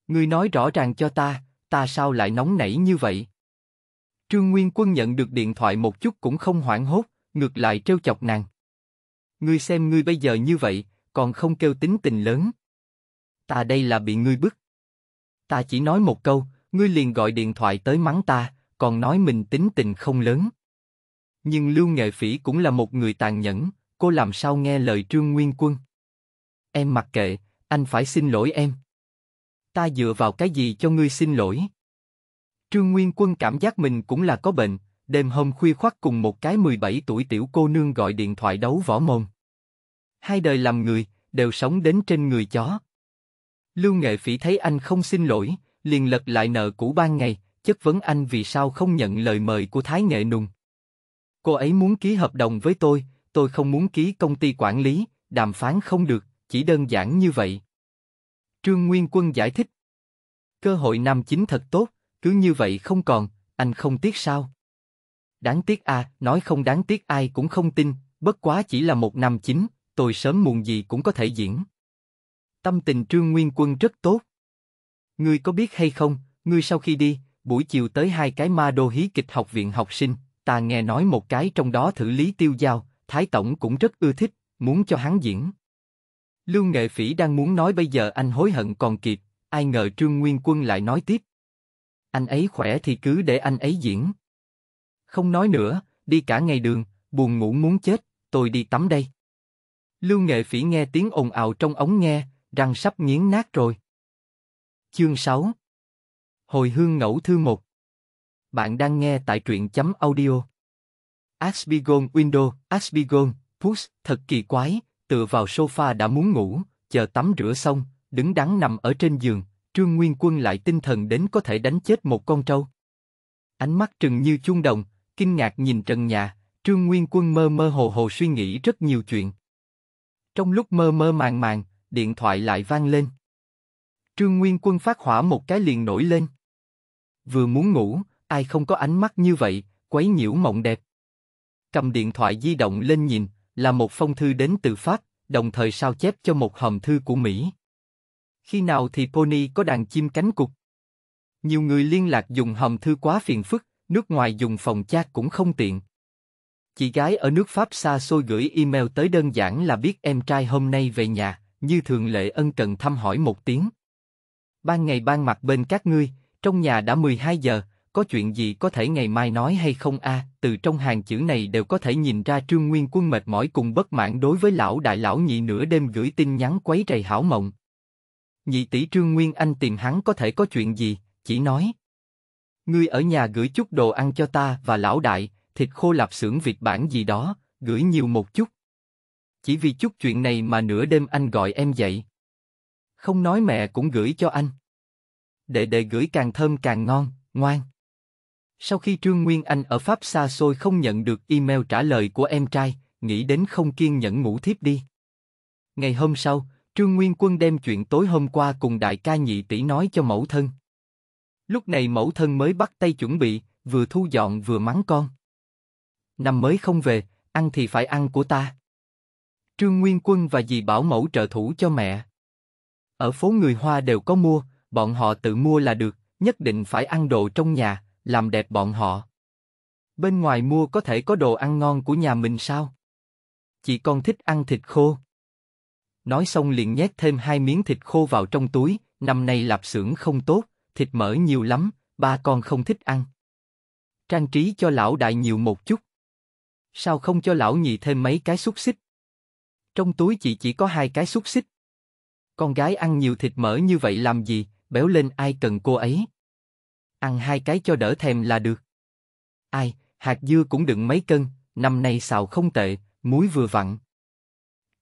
người nói rõ ràng cho ta, ta sao lại nóng nảy như vậy? Trương Nguyên Quân nhận được điện thoại một chút cũng không hoảng hốt, ngược lại trêu chọc nàng. Ngươi xem ngươi bây giờ như vậy, còn không kêu tính tình lớn ta đây là bị ngươi bức. Ta chỉ nói một câu, ngươi liền gọi điện thoại tới mắng ta, còn nói mình tính tình không lớn. Nhưng Lưu Nghệ Phỉ cũng là một người tàn nhẫn, cô làm sao nghe lời Trương Nguyên Quân? Em mặc kệ, anh phải xin lỗi em. Ta dựa vào cái gì cho ngươi xin lỗi? Trương Nguyên Quân cảm giác mình cũng là có bệnh, đêm hôm khuya khoắt cùng một cái 17 tuổi tiểu cô nương gọi điện thoại đấu võ mồm. Hai đời làm người, đều sống đến trên người chó. Lưu Nghệ Phỉ thấy anh không xin lỗi, liền lật lại nợ cũ ban ngày, chất vấn anh vì sao không nhận lời mời của Thái Nghệ Nùng. Cô ấy muốn ký hợp đồng với tôi, tôi không muốn ký công ty quản lý, đàm phán không được, chỉ đơn giản như vậy. Trương Nguyên Quân giải thích. Cơ hội năm chính thật tốt, cứ như vậy không còn, anh không tiếc sao? Đáng tiếc a, à, nói không đáng tiếc ai cũng không tin, bất quá chỉ là một năm chính, tôi sớm muộn gì cũng có thể diễn. Tâm tình Trương Nguyên Quân rất tốt. Ngươi có biết hay không, ngươi sau khi đi, buổi chiều tới hai cái ma đô hí kịch học viện học sinh, ta nghe nói một cái trong đó thử lý tiêu giao, Thái Tổng cũng rất ưa thích, muốn cho hắn diễn. Lưu Nghệ Phỉ đang muốn nói bây giờ anh hối hận còn kịp, ai ngờ Trương Nguyên Quân lại nói tiếp. Anh ấy khỏe thì cứ để anh ấy diễn. Không nói nữa, đi cả ngày đường, buồn ngủ muốn chết, tôi đi tắm đây. Lưu Nghệ Phỉ nghe tiếng ồn ào trong ống nghe, răng sắp nghiến nát rồi. Chương 6 Hồi hương ngẫu thư một Bạn đang nghe tại truyện chấm audio. Asbigon Window, Asbigon, Push, thật kỳ quái, tựa vào sofa đã muốn ngủ, chờ tắm rửa xong, đứng đắn nằm ở trên giường, Trương Nguyên Quân lại tinh thần đến có thể đánh chết một con trâu. Ánh mắt trừng như chuông đồng, kinh ngạc nhìn trần nhà, Trương Nguyên Quân mơ mơ hồ hồ suy nghĩ rất nhiều chuyện. Trong lúc mơ mơ màng màng, điện thoại lại vang lên. Trương Nguyên Quân phát hỏa một cái liền nổi lên. Vừa muốn ngủ, ai không có ánh mắt như vậy, quấy nhiễu mộng đẹp. Cầm điện thoại di động lên nhìn, là một phong thư đến từ Pháp, đồng thời sao chép cho một hòm thư của Mỹ. Khi nào thì Pony có đàn chim cánh cục? Nhiều người liên lạc dùng hòm thư quá phiền phức, nước ngoài dùng phòng chat cũng không tiện. Chị gái ở nước Pháp xa xôi gửi email tới đơn giản là biết em trai hôm nay về nhà như thường lệ ân cần thăm hỏi một tiếng. Ban ngày ban mặt bên các ngươi, trong nhà đã 12 giờ, có chuyện gì có thể ngày mai nói hay không a? À, từ trong hàng chữ này đều có thể nhìn ra Trương Nguyên Quân mệt mỏi cùng bất mãn đối với lão đại lão nhị nửa đêm gửi tin nhắn quấy rầy hảo mộng. Nhị tỷ Trương Nguyên Anh tìm hắn có thể có chuyện gì, chỉ nói. Ngươi ở nhà gửi chút đồ ăn cho ta và lão đại, thịt khô lạp xưởng Việt bản gì đó, gửi nhiều một chút, chỉ vì chút chuyện này mà nửa đêm anh gọi em dậy. Không nói mẹ cũng gửi cho anh. Đệ đệ gửi càng thơm càng ngon, ngoan. Sau khi Trương Nguyên Anh ở Pháp xa xôi không nhận được email trả lời của em trai, nghĩ đến không kiên nhẫn ngủ thiếp đi. Ngày hôm sau, Trương Nguyên Quân đem chuyện tối hôm qua cùng đại ca nhị tỷ nói cho mẫu thân. Lúc này mẫu thân mới bắt tay chuẩn bị, vừa thu dọn vừa mắng con. Năm mới không về, ăn thì phải ăn của ta. Trương Nguyên Quân và dì Bảo Mẫu trợ thủ cho mẹ. Ở phố người Hoa đều có mua, bọn họ tự mua là được, nhất định phải ăn đồ trong nhà, làm đẹp bọn họ. Bên ngoài mua có thể có đồ ăn ngon của nhà mình sao? Chị con thích ăn thịt khô. Nói xong liền nhét thêm hai miếng thịt khô vào trong túi, năm nay lạp xưởng không tốt, thịt mỡ nhiều lắm, ba con không thích ăn. Trang trí cho lão đại nhiều một chút. Sao không cho lão nhị thêm mấy cái xúc xích? Trong túi chị chỉ có hai cái xúc xích. Con gái ăn nhiều thịt mỡ như vậy làm gì, béo lên ai cần cô ấy. Ăn hai cái cho đỡ thèm là được. Ai, hạt dưa cũng đựng mấy cân, năm nay xào không tệ, muối vừa vặn.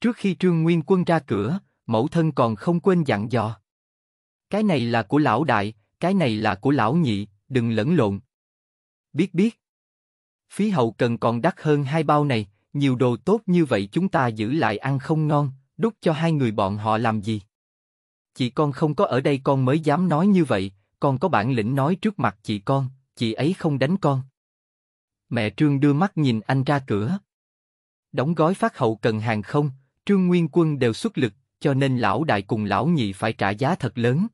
Trước khi Trương Nguyên Quân ra cửa, mẫu thân còn không quên dặn dò. Cái này là của lão đại, cái này là của lão nhị, đừng lẫn lộn. Biết biết. Phí hậu cần còn đắt hơn hai bao này, nhiều đồ tốt như vậy chúng ta giữ lại ăn không ngon, đút cho hai người bọn họ làm gì? Chị con không có ở đây con mới dám nói như vậy, con có bản lĩnh nói trước mặt chị con, chị ấy không đánh con. Mẹ Trương đưa mắt nhìn anh ra cửa. Đóng gói phát hậu cần hàng không, Trương Nguyên Quân đều xuất lực, cho nên lão đại cùng lão nhị phải trả giá thật lớn.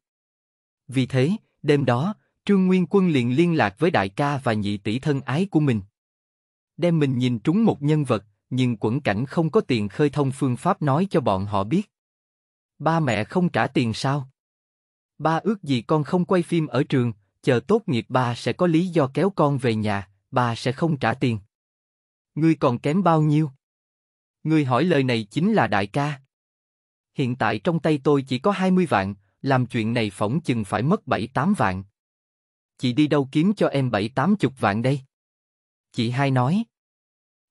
Vì thế, đêm đó, Trương Nguyên Quân liền liên lạc với đại ca và nhị tỷ thân ái của mình đem mình nhìn trúng một nhân vật, nhưng quẩn cảnh không có tiền khơi thông phương pháp nói cho bọn họ biết. Ba mẹ không trả tiền sao? Ba ước gì con không quay phim ở trường, chờ tốt nghiệp ba sẽ có lý do kéo con về nhà, ba sẽ không trả tiền. Ngươi còn kém bao nhiêu? Ngươi hỏi lời này chính là đại ca. Hiện tại trong tay tôi chỉ có 20 vạn, làm chuyện này phỏng chừng phải mất 7-8 vạn. Chị đi đâu kiếm cho em 7-80 vạn đây? Chị hai nói.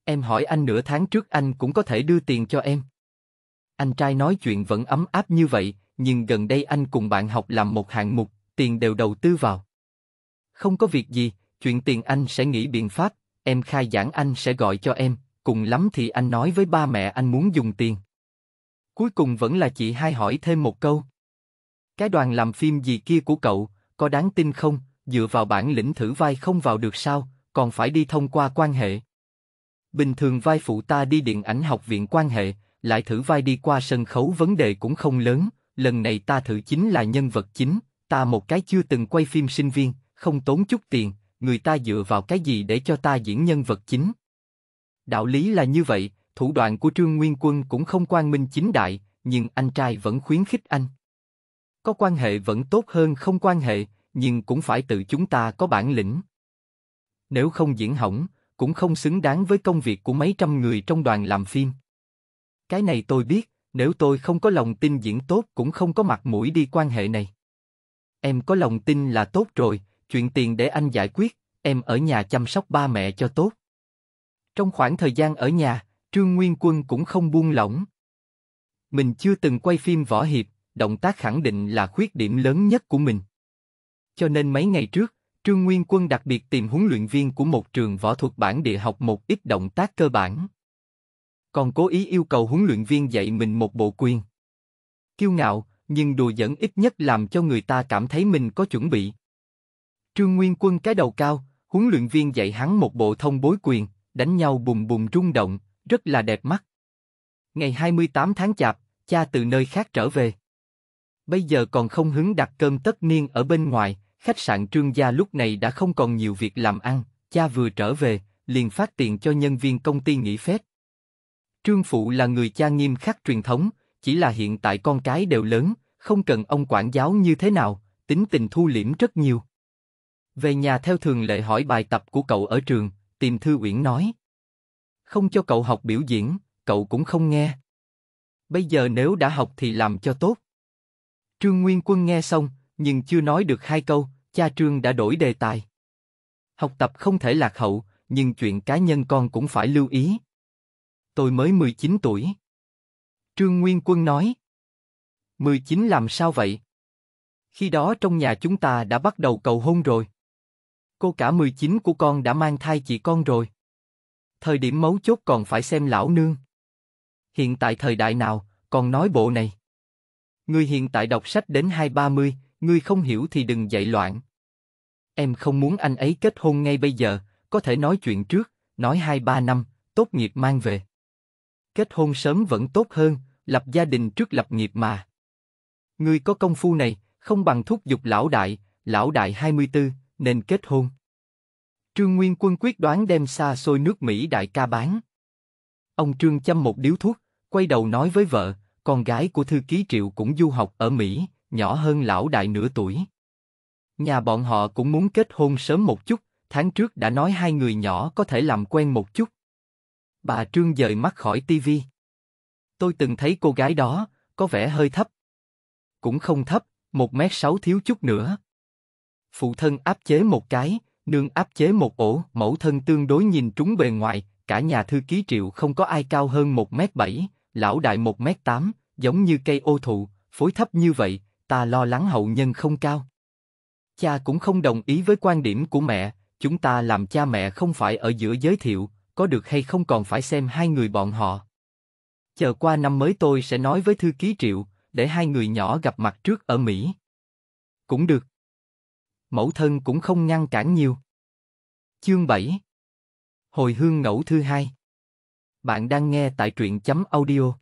Em hỏi anh nửa tháng trước anh cũng có thể đưa tiền cho em. Anh trai nói chuyện vẫn ấm áp như vậy, nhưng gần đây anh cùng bạn học làm một hạng mục, tiền đều đầu tư vào. Không có việc gì, chuyện tiền anh sẽ nghĩ biện pháp, em khai giảng anh sẽ gọi cho em, cùng lắm thì anh nói với ba mẹ anh muốn dùng tiền. Cuối cùng vẫn là chị hai hỏi thêm một câu. Cái đoàn làm phim gì kia của cậu, có đáng tin không, dựa vào bản lĩnh thử vai không vào được sao, còn phải đi thông qua quan hệ. Bình thường vai phụ ta đi điện ảnh học viện quan hệ, lại thử vai đi qua sân khấu vấn đề cũng không lớn, lần này ta thử chính là nhân vật chính, ta một cái chưa từng quay phim sinh viên, không tốn chút tiền, người ta dựa vào cái gì để cho ta diễn nhân vật chính? Đạo lý là như vậy, thủ đoạn của Trương Nguyên Quân cũng không quan minh chính đại, nhưng anh trai vẫn khuyến khích anh. Có quan hệ vẫn tốt hơn không quan hệ, nhưng cũng phải tự chúng ta có bản lĩnh nếu không diễn hỏng, cũng không xứng đáng với công việc của mấy trăm người trong đoàn làm phim. Cái này tôi biết, nếu tôi không có lòng tin diễn tốt cũng không có mặt mũi đi quan hệ này. Em có lòng tin là tốt rồi, chuyện tiền để anh giải quyết, em ở nhà chăm sóc ba mẹ cho tốt. Trong khoảng thời gian ở nhà, Trương Nguyên Quân cũng không buông lỏng. Mình chưa từng quay phim võ hiệp, động tác khẳng định là khuyết điểm lớn nhất của mình. Cho nên mấy ngày trước, Trương Nguyên Quân đặc biệt tìm huấn luyện viên của một trường võ thuật bản địa học một ít động tác cơ bản. Còn cố ý yêu cầu huấn luyện viên dạy mình một bộ quyền. Kiêu ngạo, nhưng đùa dẫn ít nhất làm cho người ta cảm thấy mình có chuẩn bị. Trương Nguyên Quân cái đầu cao, huấn luyện viên dạy hắn một bộ thông bối quyền, đánh nhau bùm bùm rung động, rất là đẹp mắt. Ngày 28 tháng chạp, cha từ nơi khác trở về. Bây giờ còn không hứng đặt cơm tất niên ở bên ngoài, Khách sạn Trương Gia lúc này đã không còn nhiều việc làm ăn, cha vừa trở về, liền phát tiền cho nhân viên công ty nghỉ phép. Trương Phụ là người cha nghiêm khắc truyền thống, chỉ là hiện tại con cái đều lớn, không cần ông quản giáo như thế nào, tính tình thu liễm rất nhiều. Về nhà theo thường lệ hỏi bài tập của cậu ở trường, tìm Thư Uyển nói. Không cho cậu học biểu diễn, cậu cũng không nghe. Bây giờ nếu đã học thì làm cho tốt. Trương Nguyên Quân nghe xong, nhưng chưa nói được hai câu, Cha Trương đã đổi đề tài. Học tập không thể lạc hậu, nhưng chuyện cá nhân con cũng phải lưu ý. Tôi mới 19 tuổi. Trương Nguyên Quân nói. 19 làm sao vậy? Khi đó trong nhà chúng ta đã bắt đầu cầu hôn rồi. Cô cả 19 của con đã mang thai chị con rồi. Thời điểm mấu chốt còn phải xem lão nương. Hiện tại thời đại nào, còn nói bộ này. Người hiện tại đọc sách đến 2-30, người không hiểu thì đừng dạy loạn. Em không muốn anh ấy kết hôn ngay bây giờ, có thể nói chuyện trước, nói 2-3 năm, tốt nghiệp mang về. Kết hôn sớm vẫn tốt hơn, lập gia đình trước lập nghiệp mà. người có công phu này, không bằng thúc giục lão đại, lão đại 24, nên kết hôn. Trương Nguyên Quân quyết đoán đem xa xôi nước Mỹ đại ca bán. Ông Trương châm một điếu thuốc, quay đầu nói với vợ, con gái của thư ký Triệu cũng du học ở Mỹ, nhỏ hơn lão đại nửa tuổi. Nhà bọn họ cũng muốn kết hôn sớm một chút, tháng trước đã nói hai người nhỏ có thể làm quen một chút. Bà Trương dời mắt khỏi tivi. Tôi từng thấy cô gái đó, có vẻ hơi thấp. Cũng không thấp, một mét sáu thiếu chút nữa. Phụ thân áp chế một cái, nương áp chế một ổ, mẫu thân tương đối nhìn trúng bề ngoài, cả nhà thư ký triệu không có ai cao hơn một mét bảy, lão đại một mét tám, giống như cây ô thụ, phối thấp như vậy, ta lo lắng hậu nhân không cao. Cha cũng không đồng ý với quan điểm của mẹ, chúng ta làm cha mẹ không phải ở giữa giới thiệu, có được hay không còn phải xem hai người bọn họ. Chờ qua năm mới tôi sẽ nói với thư ký Triệu, để hai người nhỏ gặp mặt trước ở Mỹ. Cũng được. Mẫu thân cũng không ngăn cản nhiều. Chương 7 Hồi hương ngẫu thứ hai Bạn đang nghe tại truyện chấm audio.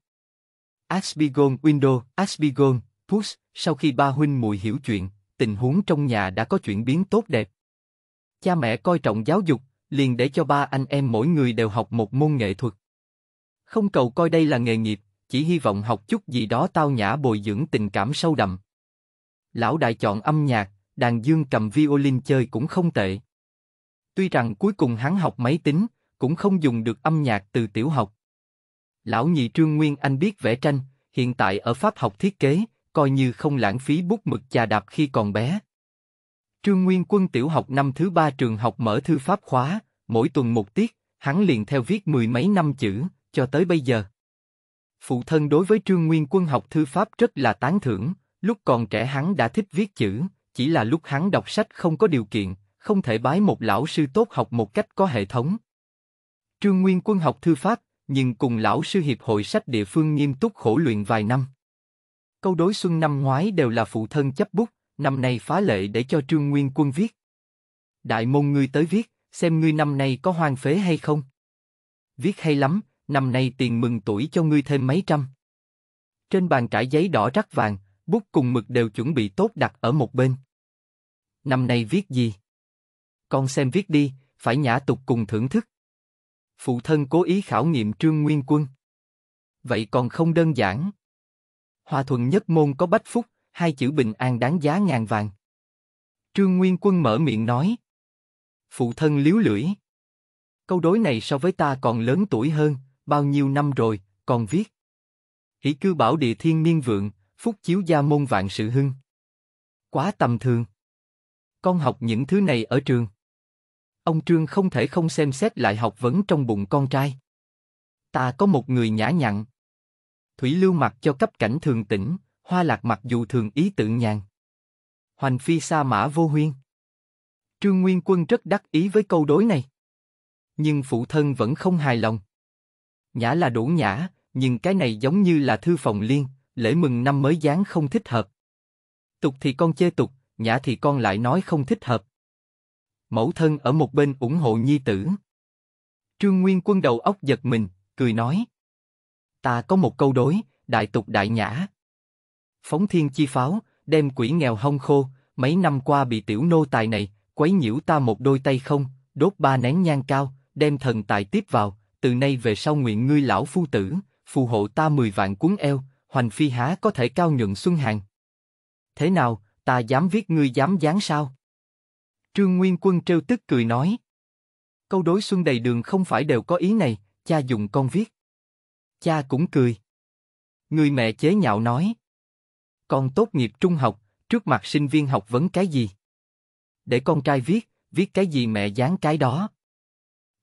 Asbigon Window, Asbigon, Push, sau khi ba huynh mùi hiểu chuyện, tình huống trong nhà đã có chuyển biến tốt đẹp. Cha mẹ coi trọng giáo dục, liền để cho ba anh em mỗi người đều học một môn nghệ thuật. Không cầu coi đây là nghề nghiệp, chỉ hy vọng học chút gì đó tao nhã bồi dưỡng tình cảm sâu đậm. Lão đại chọn âm nhạc, đàn dương cầm violin chơi cũng không tệ. Tuy rằng cuối cùng hắn học máy tính, cũng không dùng được âm nhạc từ tiểu học. Lão nhị Trương Nguyên Anh biết vẽ tranh, hiện tại ở Pháp học thiết kế, coi như không lãng phí bút mực chà đạp khi còn bé. Trương Nguyên Quân tiểu học năm thứ ba trường học mở thư pháp khóa, mỗi tuần một tiết, hắn liền theo viết mười mấy năm chữ, cho tới bây giờ. Phụ thân đối với Trương Nguyên Quân học thư pháp rất là tán thưởng, lúc còn trẻ hắn đã thích viết chữ, chỉ là lúc hắn đọc sách không có điều kiện, không thể bái một lão sư tốt học một cách có hệ thống. Trương Nguyên Quân học thư pháp, nhưng cùng lão sư hiệp hội sách địa phương nghiêm túc khổ luyện vài năm. Câu đối xuân năm ngoái đều là phụ thân chấp bút, năm nay phá lệ để cho Trương Nguyên Quân viết. Đại môn ngươi tới viết, xem ngươi năm nay có hoang phế hay không. Viết hay lắm, năm nay tiền mừng tuổi cho ngươi thêm mấy trăm. Trên bàn trải giấy đỏ rắc vàng, bút cùng mực đều chuẩn bị tốt đặt ở một bên. Năm nay viết gì? Con xem viết đi, phải nhã tục cùng thưởng thức. Phụ thân cố ý khảo nghiệm Trương Nguyên Quân. Vậy còn không đơn giản. Hòa thuận nhất môn có bách phúc, hai chữ bình an đáng giá ngàn vàng. Trương Nguyên Quân mở miệng nói. Phụ thân liếu lưỡi. Câu đối này so với ta còn lớn tuổi hơn, bao nhiêu năm rồi, còn viết. Hỷ cư bảo địa thiên niên vượng, phúc chiếu gia môn vạn sự hưng. Quá tầm thường. Con học những thứ này ở trường. Ông Trương không thể không xem xét lại học vấn trong bụng con trai. Ta có một người nhã nhặn, Thủy lưu mặc cho cấp cảnh thường tỉnh, hoa lạc mặc dù thường ý tự nhàn. Hoành phi sa mã vô huyên. Trương Nguyên Quân rất đắc ý với câu đối này. Nhưng phụ thân vẫn không hài lòng. Nhã là đủ nhã, nhưng cái này giống như là thư phòng liên, lễ mừng năm mới dáng không thích hợp. Tục thì con chê tục, nhã thì con lại nói không thích hợp. Mẫu thân ở một bên ủng hộ nhi tử. Trương Nguyên Quân đầu óc giật mình, cười nói. Ta có một câu đối, đại tục đại nhã. Phóng thiên chi pháo, đem quỷ nghèo hông khô, mấy năm qua bị tiểu nô tài này, quấy nhiễu ta một đôi tay không, đốt ba nén nhang cao, đem thần tài tiếp vào, từ nay về sau nguyện ngươi lão phu tử, phù hộ ta mười vạn cuốn eo, hoành phi há có thể cao nhuận xuân hàng. Thế nào, ta dám viết ngươi dám dán sao? Trương Nguyên Quân trêu tức cười nói. Câu đối xuân đầy đường không phải đều có ý này, cha dùng con viết. Cha cũng cười. Người mẹ chế nhạo nói. Con tốt nghiệp trung học, trước mặt sinh viên học vấn cái gì? Để con trai viết, viết cái gì mẹ dán cái đó.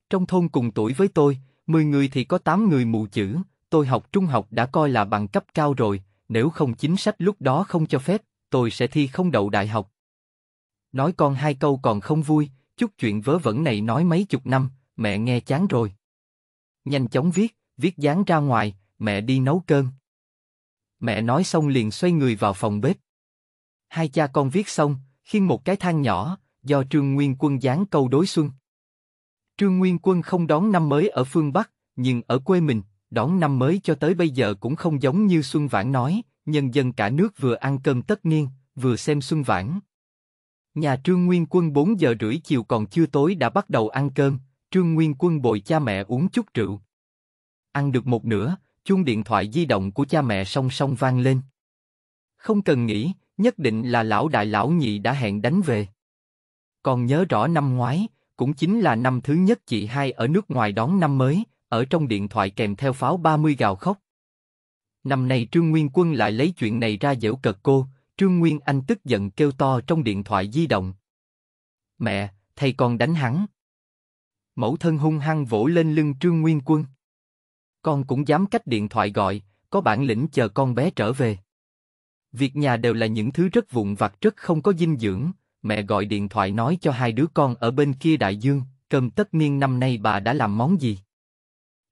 Trong thôn cùng tuổi với tôi, 10 người thì có 8 người mù chữ, tôi học trung học đã coi là bằng cấp cao rồi, nếu không chính sách lúc đó không cho phép, tôi sẽ thi không đậu đại học. Nói con hai câu còn không vui, chút chuyện vớ vẩn này nói mấy chục năm, mẹ nghe chán rồi. Nhanh chóng viết, viết dán ra ngoài, mẹ đi nấu cơm. Mẹ nói xong liền xoay người vào phòng bếp. Hai cha con viết xong, khiêng một cái thang nhỏ, do Trương Nguyên Quân dán câu đối xuân. Trương Nguyên Quân không đón năm mới ở phương Bắc, nhưng ở quê mình, đón năm mới cho tới bây giờ cũng không giống như Xuân Vãn nói, nhân dân cả nước vừa ăn cơm tất niên, vừa xem Xuân Vãn. Nhà Trương Nguyên Quân 4 giờ rưỡi chiều còn chưa tối đã bắt đầu ăn cơm, Trương Nguyên Quân bồi cha mẹ uống chút rượu. Ăn được một nửa, chuông điện thoại di động của cha mẹ song song vang lên. Không cần nghĩ, nhất định là lão đại lão nhị đã hẹn đánh về. Còn nhớ rõ năm ngoái, cũng chính là năm thứ nhất chị hai ở nước ngoài đón năm mới, ở trong điện thoại kèm theo pháo 30 gào khóc. Năm nay Trương Nguyên Quân lại lấy chuyện này ra dễu cợt cô, Trương Nguyên Anh tức giận kêu to trong điện thoại di động. Mẹ, thầy con đánh hắn. Mẫu thân hung hăng vỗ lên lưng Trương Nguyên Quân. Con cũng dám cách điện thoại gọi, có bản lĩnh chờ con bé trở về. Việc nhà đều là những thứ rất vụn vặt rất không có dinh dưỡng, mẹ gọi điện thoại nói cho hai đứa con ở bên kia đại dương, cơm tất niên năm nay bà đã làm món gì.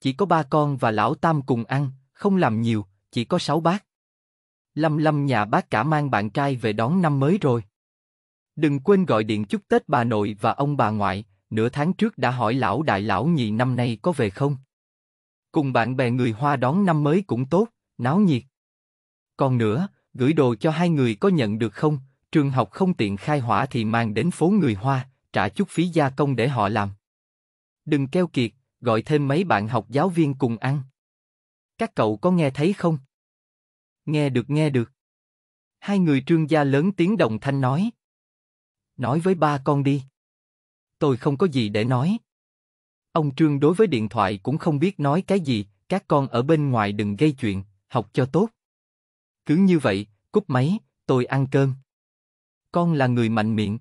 Chỉ có ba con và lão tam cùng ăn, không làm nhiều, chỉ có sáu bát. Lâm lâm nhà bác cả mang bạn trai về đón năm mới rồi. Đừng quên gọi điện chúc Tết bà nội và ông bà ngoại, nửa tháng trước đã hỏi lão đại lão nhị năm nay có về không. Cùng bạn bè người Hoa đón năm mới cũng tốt, náo nhiệt. Còn nữa, gửi đồ cho hai người có nhận được không? Trường học không tiện khai hỏa thì mang đến phố người Hoa, trả chút phí gia công để họ làm. Đừng keo kiệt, gọi thêm mấy bạn học giáo viên cùng ăn. Các cậu có nghe thấy không? Nghe được nghe được. Hai người trương gia lớn tiếng đồng thanh nói. Nói với ba con đi. Tôi không có gì để nói. Ông Trương đối với điện thoại cũng không biết nói cái gì, các con ở bên ngoài đừng gây chuyện, học cho tốt. Cứ như vậy, cúp máy, tôi ăn cơm. Con là người mạnh miệng.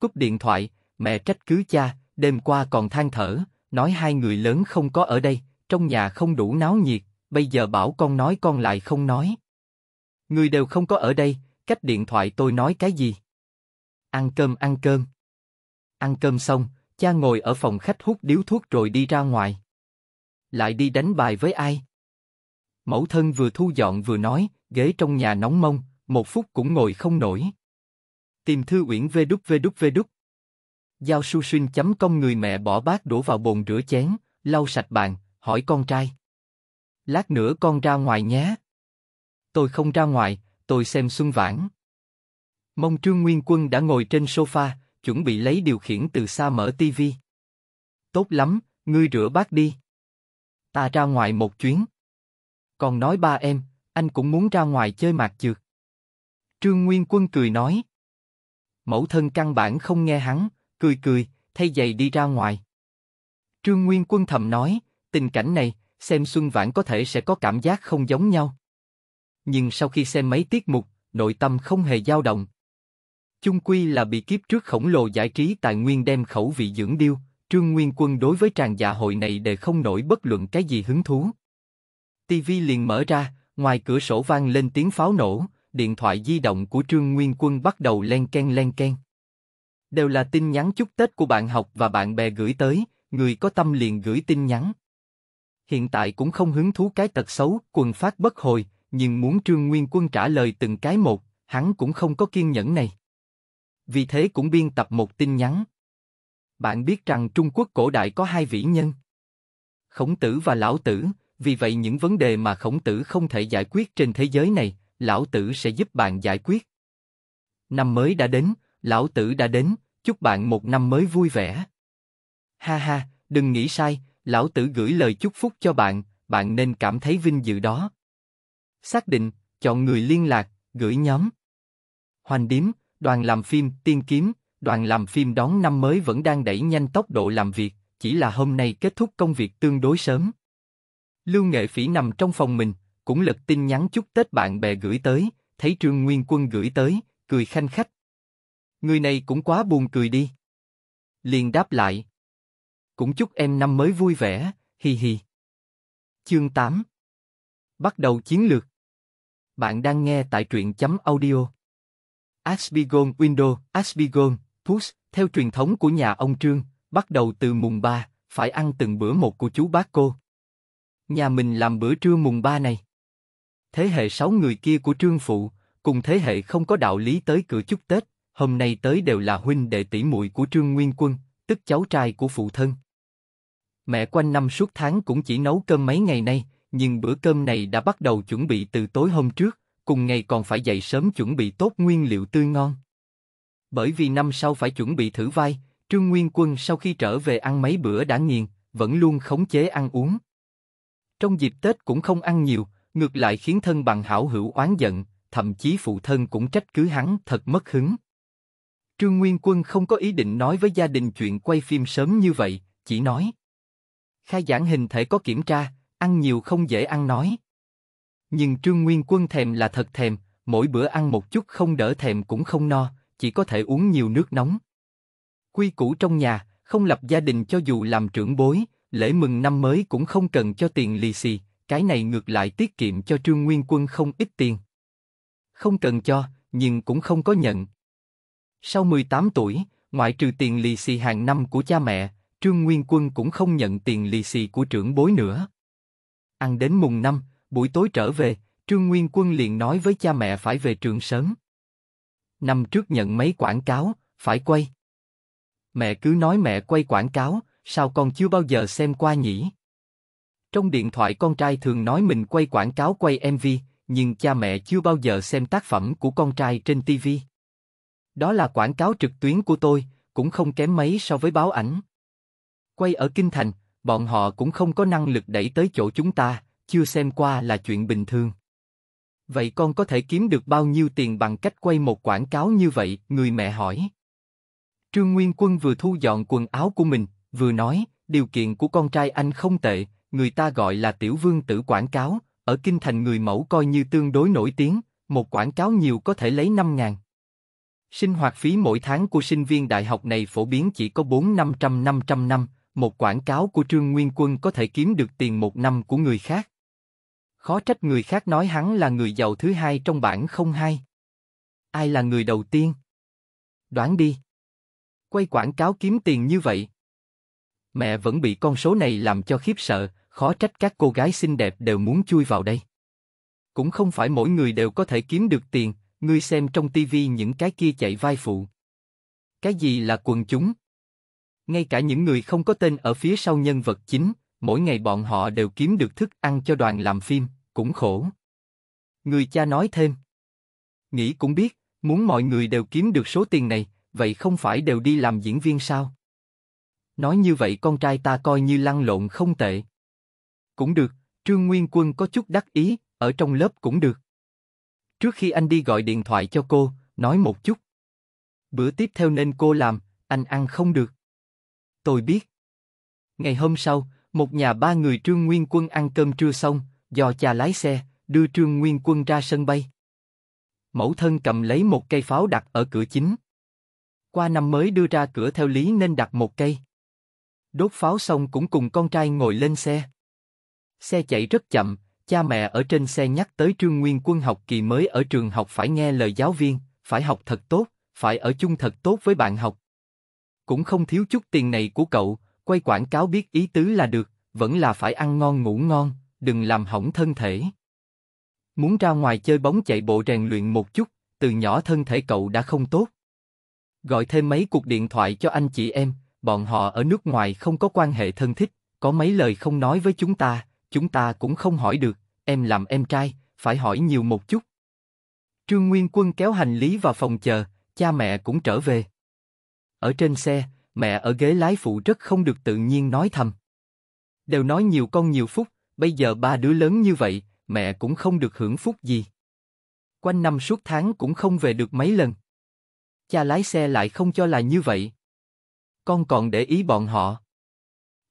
Cúp điện thoại, mẹ trách cứ cha, đêm qua còn than thở, nói hai người lớn không có ở đây, trong nhà không đủ náo nhiệt, bây giờ bảo con nói con lại không nói. Người đều không có ở đây, cách điện thoại tôi nói cái gì? Ăn cơm ăn cơm. Ăn cơm xong, Cha ngồi ở phòng khách hút điếu thuốc rồi đi ra ngoài. Lại đi đánh bài với ai? Mẫu thân vừa thu dọn vừa nói, ghế trong nhà nóng mông, một phút cũng ngồi không nổi. Tìm thư uyển vê đúc vê đúc vê đúc. Giao su xuyên chấm công người mẹ bỏ bát đổ vào bồn rửa chén, lau sạch bàn, hỏi con trai. Lát nữa con ra ngoài nhé. Tôi không ra ngoài, tôi xem xuân vãn. Mông Trương Nguyên Quân đã ngồi trên sofa, chuẩn bị lấy điều khiển từ xa mở tivi. Tốt lắm, ngươi rửa bát đi. Ta ra ngoài một chuyến. Còn nói ba em, anh cũng muốn ra ngoài chơi mạc chược. Trương Nguyên Quân cười nói. Mẫu thân căn bản không nghe hắn, cười cười, thay giày đi ra ngoài. Trương Nguyên Quân thầm nói, tình cảnh này, xem Xuân Vãn có thể sẽ có cảm giác không giống nhau. Nhưng sau khi xem mấy tiết mục, nội tâm không hề dao động, Chung quy là bị kiếp trước khổng lồ giải trí tài nguyên đem khẩu vị dưỡng điêu, Trương Nguyên Quân đối với tràng dạ hội này để không nổi bất luận cái gì hứng thú. TV liền mở ra, ngoài cửa sổ vang lên tiếng pháo nổ, điện thoại di động của Trương Nguyên Quân bắt đầu len ken len ken. Đều là tin nhắn chúc Tết của bạn học và bạn bè gửi tới, người có tâm liền gửi tin nhắn. Hiện tại cũng không hứng thú cái tật xấu, quần phát bất hồi, nhưng muốn Trương Nguyên Quân trả lời từng cái một, hắn cũng không có kiên nhẫn này vì thế cũng biên tập một tin nhắn. Bạn biết rằng Trung Quốc cổ đại có hai vĩ nhân. Khổng tử và Lão tử, vì vậy những vấn đề mà khổng tử không thể giải quyết trên thế giới này, Lão tử sẽ giúp bạn giải quyết. Năm mới đã đến, Lão tử đã đến, chúc bạn một năm mới vui vẻ. Ha ha, đừng nghĩ sai, Lão tử gửi lời chúc phúc cho bạn, bạn nên cảm thấy vinh dự đó. Xác định, chọn người liên lạc, gửi nhóm. Hoành điếm, Đoàn làm phim Tiên Kiếm, đoàn làm phim đón năm mới vẫn đang đẩy nhanh tốc độ làm việc, chỉ là hôm nay kết thúc công việc tương đối sớm. Lưu Nghệ Phỉ nằm trong phòng mình, cũng lật tin nhắn chúc Tết bạn bè gửi tới, thấy Trương Nguyên Quân gửi tới, cười khanh khách. Người này cũng quá buồn cười đi. Liền đáp lại. Cũng chúc em năm mới vui vẻ, hi hi. Chương 8 Bắt đầu chiến lược Bạn đang nghe tại truyện chấm audio Aspigon Window, Aspigon, Push, theo truyền thống của nhà ông Trương, bắt đầu từ mùng 3, phải ăn từng bữa một của chú bác cô. Nhà mình làm bữa trưa mùng 3 này. Thế hệ sáu người kia của Trương Phụ, cùng thế hệ không có đạo lý tới cửa chúc Tết, hôm nay tới đều là huynh đệ tỷ muội của Trương Nguyên Quân, tức cháu trai của phụ thân. Mẹ quanh năm suốt tháng cũng chỉ nấu cơm mấy ngày nay, nhưng bữa cơm này đã bắt đầu chuẩn bị từ tối hôm trước, cùng ngày còn phải dậy sớm chuẩn bị tốt nguyên liệu tươi ngon. Bởi vì năm sau phải chuẩn bị thử vai, Trương Nguyên Quân sau khi trở về ăn mấy bữa đã nghiền, vẫn luôn khống chế ăn uống. Trong dịp Tết cũng không ăn nhiều, ngược lại khiến thân bằng hảo hữu oán giận, thậm chí phụ thân cũng trách cứ hắn thật mất hứng. Trương Nguyên Quân không có ý định nói với gia đình chuyện quay phim sớm như vậy, chỉ nói. Khai giảng hình thể có kiểm tra, ăn nhiều không dễ ăn nói. Nhưng Trương Nguyên Quân thèm là thật thèm, mỗi bữa ăn một chút không đỡ thèm cũng không no, chỉ có thể uống nhiều nước nóng. Quy củ trong nhà, không lập gia đình cho dù làm trưởng bối, lễ mừng năm mới cũng không cần cho tiền lì xì, cái này ngược lại tiết kiệm cho Trương Nguyên Quân không ít tiền. Không cần cho, nhưng cũng không có nhận. Sau 18 tuổi, ngoại trừ tiền lì xì hàng năm của cha mẹ, Trương Nguyên Quân cũng không nhận tiền lì xì của trưởng bối nữa. Ăn đến mùng năm, Buổi tối trở về, Trương Nguyên Quân liền nói với cha mẹ phải về trường sớm. Năm trước nhận mấy quảng cáo, phải quay. Mẹ cứ nói mẹ quay quảng cáo, sao con chưa bao giờ xem qua nhỉ? Trong điện thoại con trai thường nói mình quay quảng cáo quay MV, nhưng cha mẹ chưa bao giờ xem tác phẩm của con trai trên TV. Đó là quảng cáo trực tuyến của tôi, cũng không kém mấy so với báo ảnh. Quay ở Kinh Thành, bọn họ cũng không có năng lực đẩy tới chỗ chúng ta, chưa xem qua là chuyện bình thường. Vậy con có thể kiếm được bao nhiêu tiền bằng cách quay một quảng cáo như vậy, người mẹ hỏi. Trương Nguyên Quân vừa thu dọn quần áo của mình, vừa nói, điều kiện của con trai anh không tệ, người ta gọi là tiểu vương tử quảng cáo, ở kinh thành người mẫu coi như tương đối nổi tiếng, một quảng cáo nhiều có thể lấy 5 ngàn. Sinh hoạt phí mỗi tháng của sinh viên đại học này phổ biến chỉ có 4-500-500 năm, một quảng cáo của Trương Nguyên Quân có thể kiếm được tiền một năm của người khác. Khó trách người khác nói hắn là người giàu thứ hai trong bảng không hai. Ai là người đầu tiên? Đoán đi. Quay quảng cáo kiếm tiền như vậy. Mẹ vẫn bị con số này làm cho khiếp sợ, khó trách các cô gái xinh đẹp đều muốn chui vào đây. Cũng không phải mỗi người đều có thể kiếm được tiền, ngươi xem trong tivi những cái kia chạy vai phụ. Cái gì là quần chúng? Ngay cả những người không có tên ở phía sau nhân vật chính, mỗi ngày bọn họ đều kiếm được thức ăn cho đoàn làm phim, cũng khổ. Người cha nói thêm. Nghĩ cũng biết, muốn mọi người đều kiếm được số tiền này, vậy không phải đều đi làm diễn viên sao? Nói như vậy con trai ta coi như lăn lộn không tệ. Cũng được, Trương Nguyên Quân có chút đắc ý, ở trong lớp cũng được. Trước khi anh đi gọi điện thoại cho cô, nói một chút. Bữa tiếp theo nên cô làm, anh ăn không được. Tôi biết. Ngày hôm sau, một nhà ba người Trương Nguyên Quân ăn cơm trưa xong, do cha lái xe, đưa Trương Nguyên Quân ra sân bay. Mẫu thân cầm lấy một cây pháo đặt ở cửa chính. Qua năm mới đưa ra cửa theo lý nên đặt một cây. Đốt pháo xong cũng cùng con trai ngồi lên xe. Xe chạy rất chậm, cha mẹ ở trên xe nhắc tới Trương Nguyên Quân học kỳ mới ở trường học phải nghe lời giáo viên, phải học thật tốt, phải ở chung thật tốt với bạn học. Cũng không thiếu chút tiền này của cậu, quay quảng cáo biết ý tứ là được, vẫn là phải ăn ngon ngủ ngon, đừng làm hỏng thân thể. Muốn ra ngoài chơi bóng chạy bộ rèn luyện một chút, từ nhỏ thân thể cậu đã không tốt. Gọi thêm mấy cuộc điện thoại cho anh chị em, bọn họ ở nước ngoài không có quan hệ thân thích, có mấy lời không nói với chúng ta, chúng ta cũng không hỏi được, em làm em trai, phải hỏi nhiều một chút. Trương Nguyên Quân kéo hành lý vào phòng chờ, cha mẹ cũng trở về. Ở trên xe, mẹ ở ghế lái phụ rất không được tự nhiên nói thầm. Đều nói nhiều con nhiều phút, Bây giờ ba đứa lớn như vậy, mẹ cũng không được hưởng phúc gì. Quanh năm suốt tháng cũng không về được mấy lần. Cha lái xe lại không cho là như vậy. Con còn để ý bọn họ.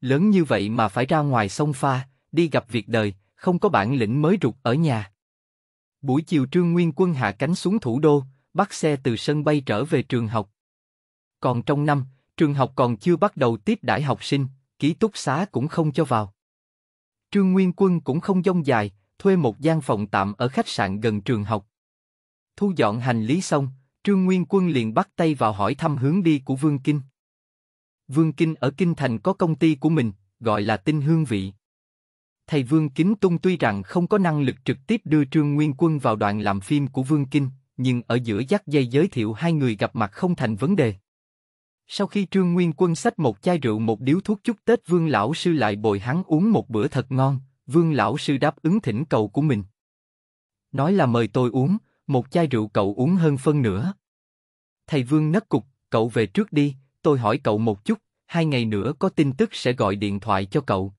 Lớn như vậy mà phải ra ngoài sông pha, đi gặp việc đời, không có bản lĩnh mới rụt ở nhà. Buổi chiều Trương Nguyên Quân hạ cánh xuống thủ đô, bắt xe từ sân bay trở về trường học. Còn trong năm, trường học còn chưa bắt đầu tiếp đãi học sinh, ký túc xá cũng không cho vào. Trương Nguyên Quân cũng không dông dài, thuê một gian phòng tạm ở khách sạn gần trường học. Thu dọn hành lý xong, Trương Nguyên Quân liền bắt tay vào hỏi thăm hướng đi của Vương Kinh. Vương Kinh ở Kinh Thành có công ty của mình, gọi là Tinh Hương Vị. Thầy Vương Kính Tung tuy rằng không có năng lực trực tiếp đưa Trương Nguyên Quân vào đoạn làm phim của Vương Kinh, nhưng ở giữa dắt dây giới thiệu hai người gặp mặt không thành vấn đề. Sau khi Trương Nguyên Quân xách một chai rượu một điếu thuốc chúc Tết Vương Lão Sư lại bồi hắn uống một bữa thật ngon, Vương Lão Sư đáp ứng thỉnh cầu của mình. Nói là mời tôi uống, một chai rượu cậu uống hơn phân nữa Thầy Vương nấc cục, cậu về trước đi, tôi hỏi cậu một chút, hai ngày nữa có tin tức sẽ gọi điện thoại cho cậu.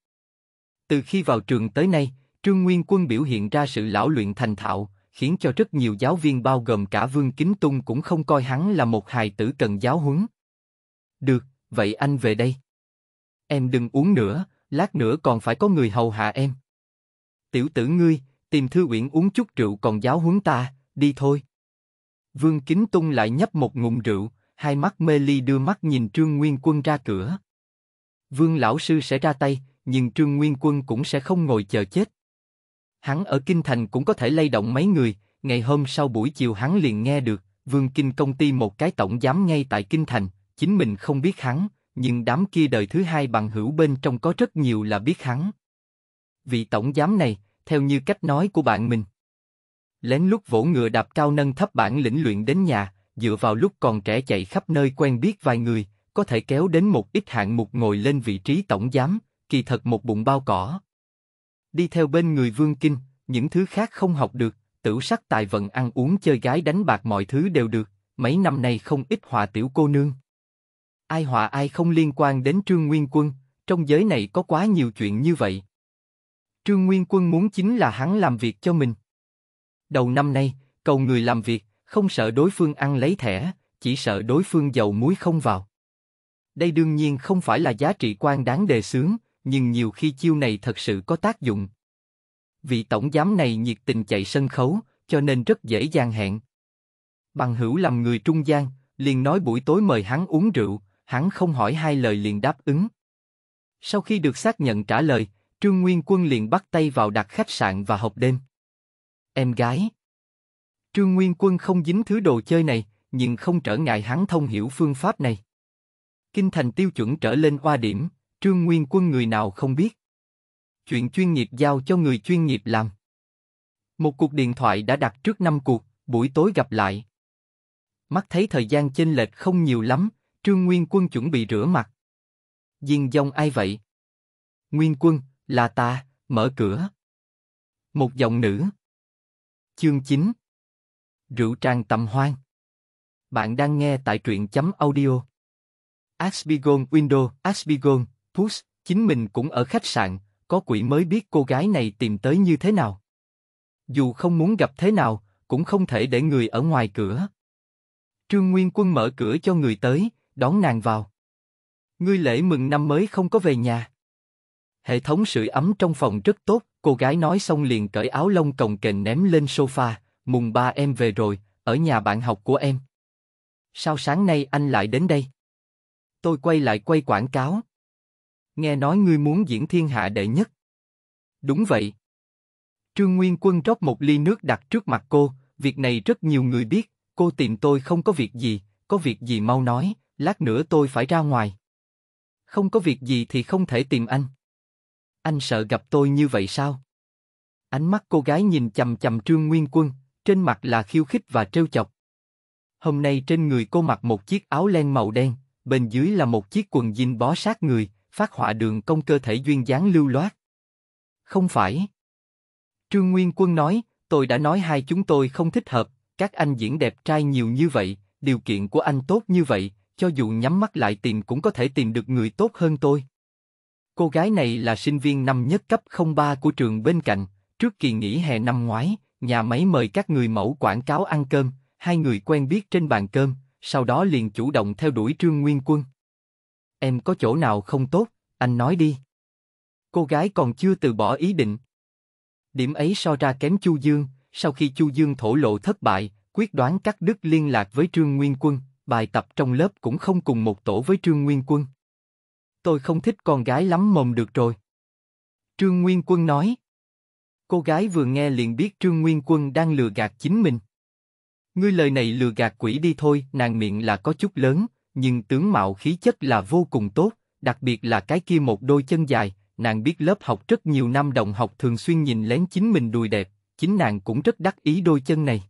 Từ khi vào trường tới nay, Trương Nguyên Quân biểu hiện ra sự lão luyện thành thạo, khiến cho rất nhiều giáo viên bao gồm cả Vương Kính Tung cũng không coi hắn là một hài tử cần giáo huấn. Được, vậy anh về đây. Em đừng uống nữa, lát nữa còn phải có người hầu hạ em. Tiểu tử ngươi, tìm thư uyển uống chút rượu còn giáo huấn ta, đi thôi. Vương Kính Tung lại nhấp một ngụm rượu, hai mắt mê ly đưa mắt nhìn Trương Nguyên Quân ra cửa. Vương lão sư sẽ ra tay, nhưng Trương Nguyên Quân cũng sẽ không ngồi chờ chết. Hắn ở kinh thành cũng có thể lay động mấy người, ngày hôm sau buổi chiều hắn liền nghe được, Vương Kinh công ty một cái tổng giám ngay tại kinh thành, chính mình không biết hắn, nhưng đám kia đời thứ hai bằng hữu bên trong có rất nhiều là biết hắn. Vị tổng giám này, theo như cách nói của bạn mình, lén lút vỗ ngựa đạp cao nâng thấp bản lĩnh luyện đến nhà, dựa vào lúc còn trẻ chạy khắp nơi quen biết vài người, có thể kéo đến một ít hạng mục ngồi lên vị trí tổng giám, kỳ thật một bụng bao cỏ. Đi theo bên người Vương Kinh, những thứ khác không học được, tử sắc tài vận ăn uống chơi gái đánh bạc mọi thứ đều được, mấy năm nay không ít hòa tiểu cô nương ai họa ai không liên quan đến Trương Nguyên Quân, trong giới này có quá nhiều chuyện như vậy. Trương Nguyên Quân muốn chính là hắn làm việc cho mình. Đầu năm nay, cầu người làm việc, không sợ đối phương ăn lấy thẻ, chỉ sợ đối phương dầu muối không vào. Đây đương nhiên không phải là giá trị quan đáng đề xướng, nhưng nhiều khi chiêu này thật sự có tác dụng. Vị tổng giám này nhiệt tình chạy sân khấu, cho nên rất dễ dàng hẹn. Bằng hữu làm người trung gian, liền nói buổi tối mời hắn uống rượu, hắn không hỏi hai lời liền đáp ứng. Sau khi được xác nhận trả lời, Trương Nguyên Quân liền bắt tay vào đặt khách sạn và hộp đêm. Em gái Trương Nguyên Quân không dính thứ đồ chơi này, nhưng không trở ngại hắn thông hiểu phương pháp này. Kinh thành tiêu chuẩn trở lên oa điểm, Trương Nguyên Quân người nào không biết. Chuyện chuyên nghiệp giao cho người chuyên nghiệp làm. Một cuộc điện thoại đã đặt trước năm cuộc, buổi tối gặp lại. Mắt thấy thời gian chênh lệch không nhiều lắm, Trương Nguyên Quân chuẩn bị rửa mặt. Diên dông ai vậy? Nguyên Quân, là ta, mở cửa. Một giọng nữ. Chương 9 Rượu trang tầm hoang Bạn đang nghe tại truyện chấm audio. Asbigon Window, Asbigon, Push, chính mình cũng ở khách sạn, có quỷ mới biết cô gái này tìm tới như thế nào. Dù không muốn gặp thế nào, cũng không thể để người ở ngoài cửa. Trương Nguyên Quân mở cửa cho người tới, đón nàng vào. Ngươi lễ mừng năm mới không có về nhà. Hệ thống sưởi ấm trong phòng rất tốt, cô gái nói xong liền cởi áo lông cồng kềnh ném lên sofa, mùng ba em về rồi, ở nhà bạn học của em. Sao sáng nay anh lại đến đây? Tôi quay lại quay quảng cáo. Nghe nói ngươi muốn diễn thiên hạ đệ nhất. Đúng vậy. Trương Nguyên Quân rót một ly nước đặt trước mặt cô, việc này rất nhiều người biết, cô tìm tôi không có việc gì, có việc gì mau nói, lát nữa tôi phải ra ngoài. Không có việc gì thì không thể tìm anh. Anh sợ gặp tôi như vậy sao? Ánh mắt cô gái nhìn chầm chầm Trương Nguyên Quân, trên mặt là khiêu khích và trêu chọc. Hôm nay trên người cô mặc một chiếc áo len màu đen, bên dưới là một chiếc quần jean bó sát người, phát họa đường công cơ thể duyên dáng lưu loát. Không phải. Trương Nguyên Quân nói, tôi đã nói hai chúng tôi không thích hợp, các anh diễn đẹp trai nhiều như vậy, điều kiện của anh tốt như vậy, cho dù nhắm mắt lại tìm cũng có thể tìm được người tốt hơn tôi. Cô gái này là sinh viên năm nhất cấp 03 của trường bên cạnh, trước kỳ nghỉ hè năm ngoái, nhà máy mời các người mẫu quảng cáo ăn cơm, hai người quen biết trên bàn cơm, sau đó liền chủ động theo đuổi Trương Nguyên Quân. Em có chỗ nào không tốt, anh nói đi. Cô gái còn chưa từ bỏ ý định. Điểm ấy so ra kém Chu Dương, sau khi Chu Dương thổ lộ thất bại, quyết đoán cắt đứt liên lạc với Trương Nguyên Quân, bài tập trong lớp cũng không cùng một tổ với Trương Nguyên Quân. Tôi không thích con gái lắm mồm được rồi. Trương Nguyên Quân nói. Cô gái vừa nghe liền biết Trương Nguyên Quân đang lừa gạt chính mình. Ngươi lời này lừa gạt quỷ đi thôi, nàng miệng là có chút lớn, nhưng tướng mạo khí chất là vô cùng tốt, đặc biệt là cái kia một đôi chân dài, nàng biết lớp học rất nhiều năm đồng học thường xuyên nhìn lén chính mình đùi đẹp, chính nàng cũng rất đắc ý đôi chân này.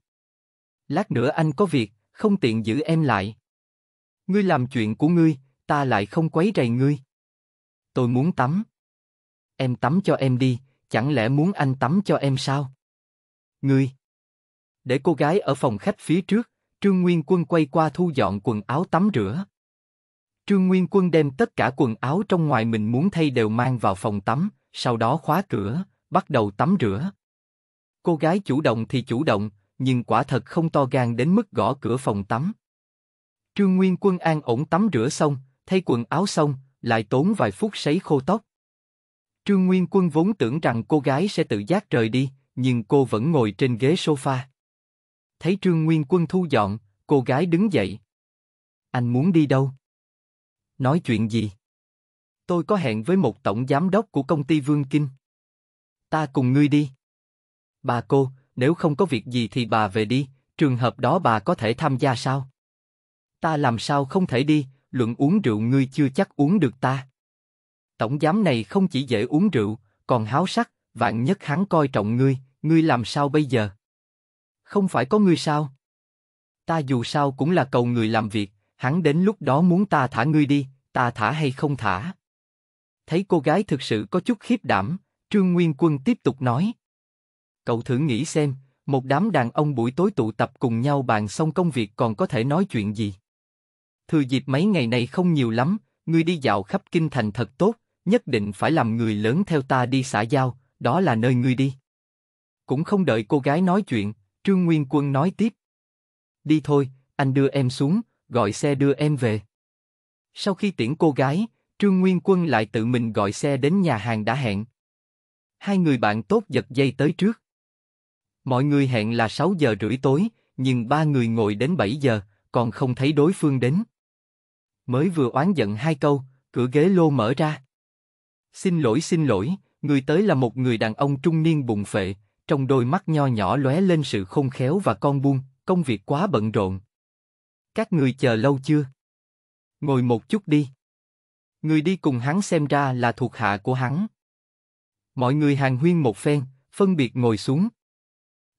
Lát nữa anh có việc, không tiện giữ em lại. Ngươi làm chuyện của ngươi, ta lại không quấy rầy ngươi. Tôi muốn tắm. Em tắm cho em đi, chẳng lẽ muốn anh tắm cho em sao? Ngươi. Để cô gái ở phòng khách phía trước, Trương Nguyên Quân quay qua thu dọn quần áo tắm rửa. Trương Nguyên Quân đem tất cả quần áo trong ngoài mình muốn thay đều mang vào phòng tắm, sau đó khóa cửa, bắt đầu tắm rửa. Cô gái chủ động thì chủ động, nhưng quả thật không to gan đến mức gõ cửa phòng tắm. Trương Nguyên Quân an ổn tắm rửa xong, thay quần áo xong, lại tốn vài phút sấy khô tóc. Trương Nguyên Quân vốn tưởng rằng cô gái sẽ tự giác rời đi, nhưng cô vẫn ngồi trên ghế sofa. Thấy Trương Nguyên Quân thu dọn, cô gái đứng dậy. Anh muốn đi đâu? Nói chuyện gì? Tôi có hẹn với một tổng giám đốc của công ty Vương Kinh. Ta cùng ngươi đi. Bà cô, nếu không có việc gì thì bà về đi, trường hợp đó bà có thể tham gia sao? Ta làm sao không thể đi, luận uống rượu ngươi chưa chắc uống được ta. Tổng giám này không chỉ dễ uống rượu, còn háo sắc, vạn nhất hắn coi trọng ngươi, ngươi làm sao bây giờ? Không phải có ngươi sao? Ta dù sao cũng là cầu người làm việc, hắn đến lúc đó muốn ta thả ngươi đi, ta thả hay không thả? Thấy cô gái thực sự có chút khiếp đảm, Trương Nguyên Quân tiếp tục nói. Cậu thử nghĩ xem, một đám đàn ông buổi tối tụ tập cùng nhau bàn xong công việc còn có thể nói chuyện gì? Thừa dịp mấy ngày này không nhiều lắm, ngươi đi dạo khắp kinh thành thật tốt, nhất định phải làm người lớn theo ta đi xã giao, đó là nơi ngươi đi. Cũng không đợi cô gái nói chuyện, Trương Nguyên Quân nói tiếp. Đi thôi, anh đưa em xuống, gọi xe đưa em về. Sau khi tiễn cô gái, Trương Nguyên Quân lại tự mình gọi xe đến nhà hàng đã hẹn. Hai người bạn tốt giật dây tới trước. Mọi người hẹn là 6 giờ rưỡi tối, nhưng ba người ngồi đến 7 giờ, còn không thấy đối phương đến. Mới vừa oán giận hai câu, cửa ghế lô mở ra. Xin lỗi xin lỗi, người tới là một người đàn ông trung niên bụng phệ, trong đôi mắt nho nhỏ lóe lên sự khôn khéo và con buông, công việc quá bận rộn. Các người chờ lâu chưa? Ngồi một chút đi. Người đi cùng hắn xem ra là thuộc hạ của hắn. Mọi người hàng huyên một phen, phân biệt ngồi xuống,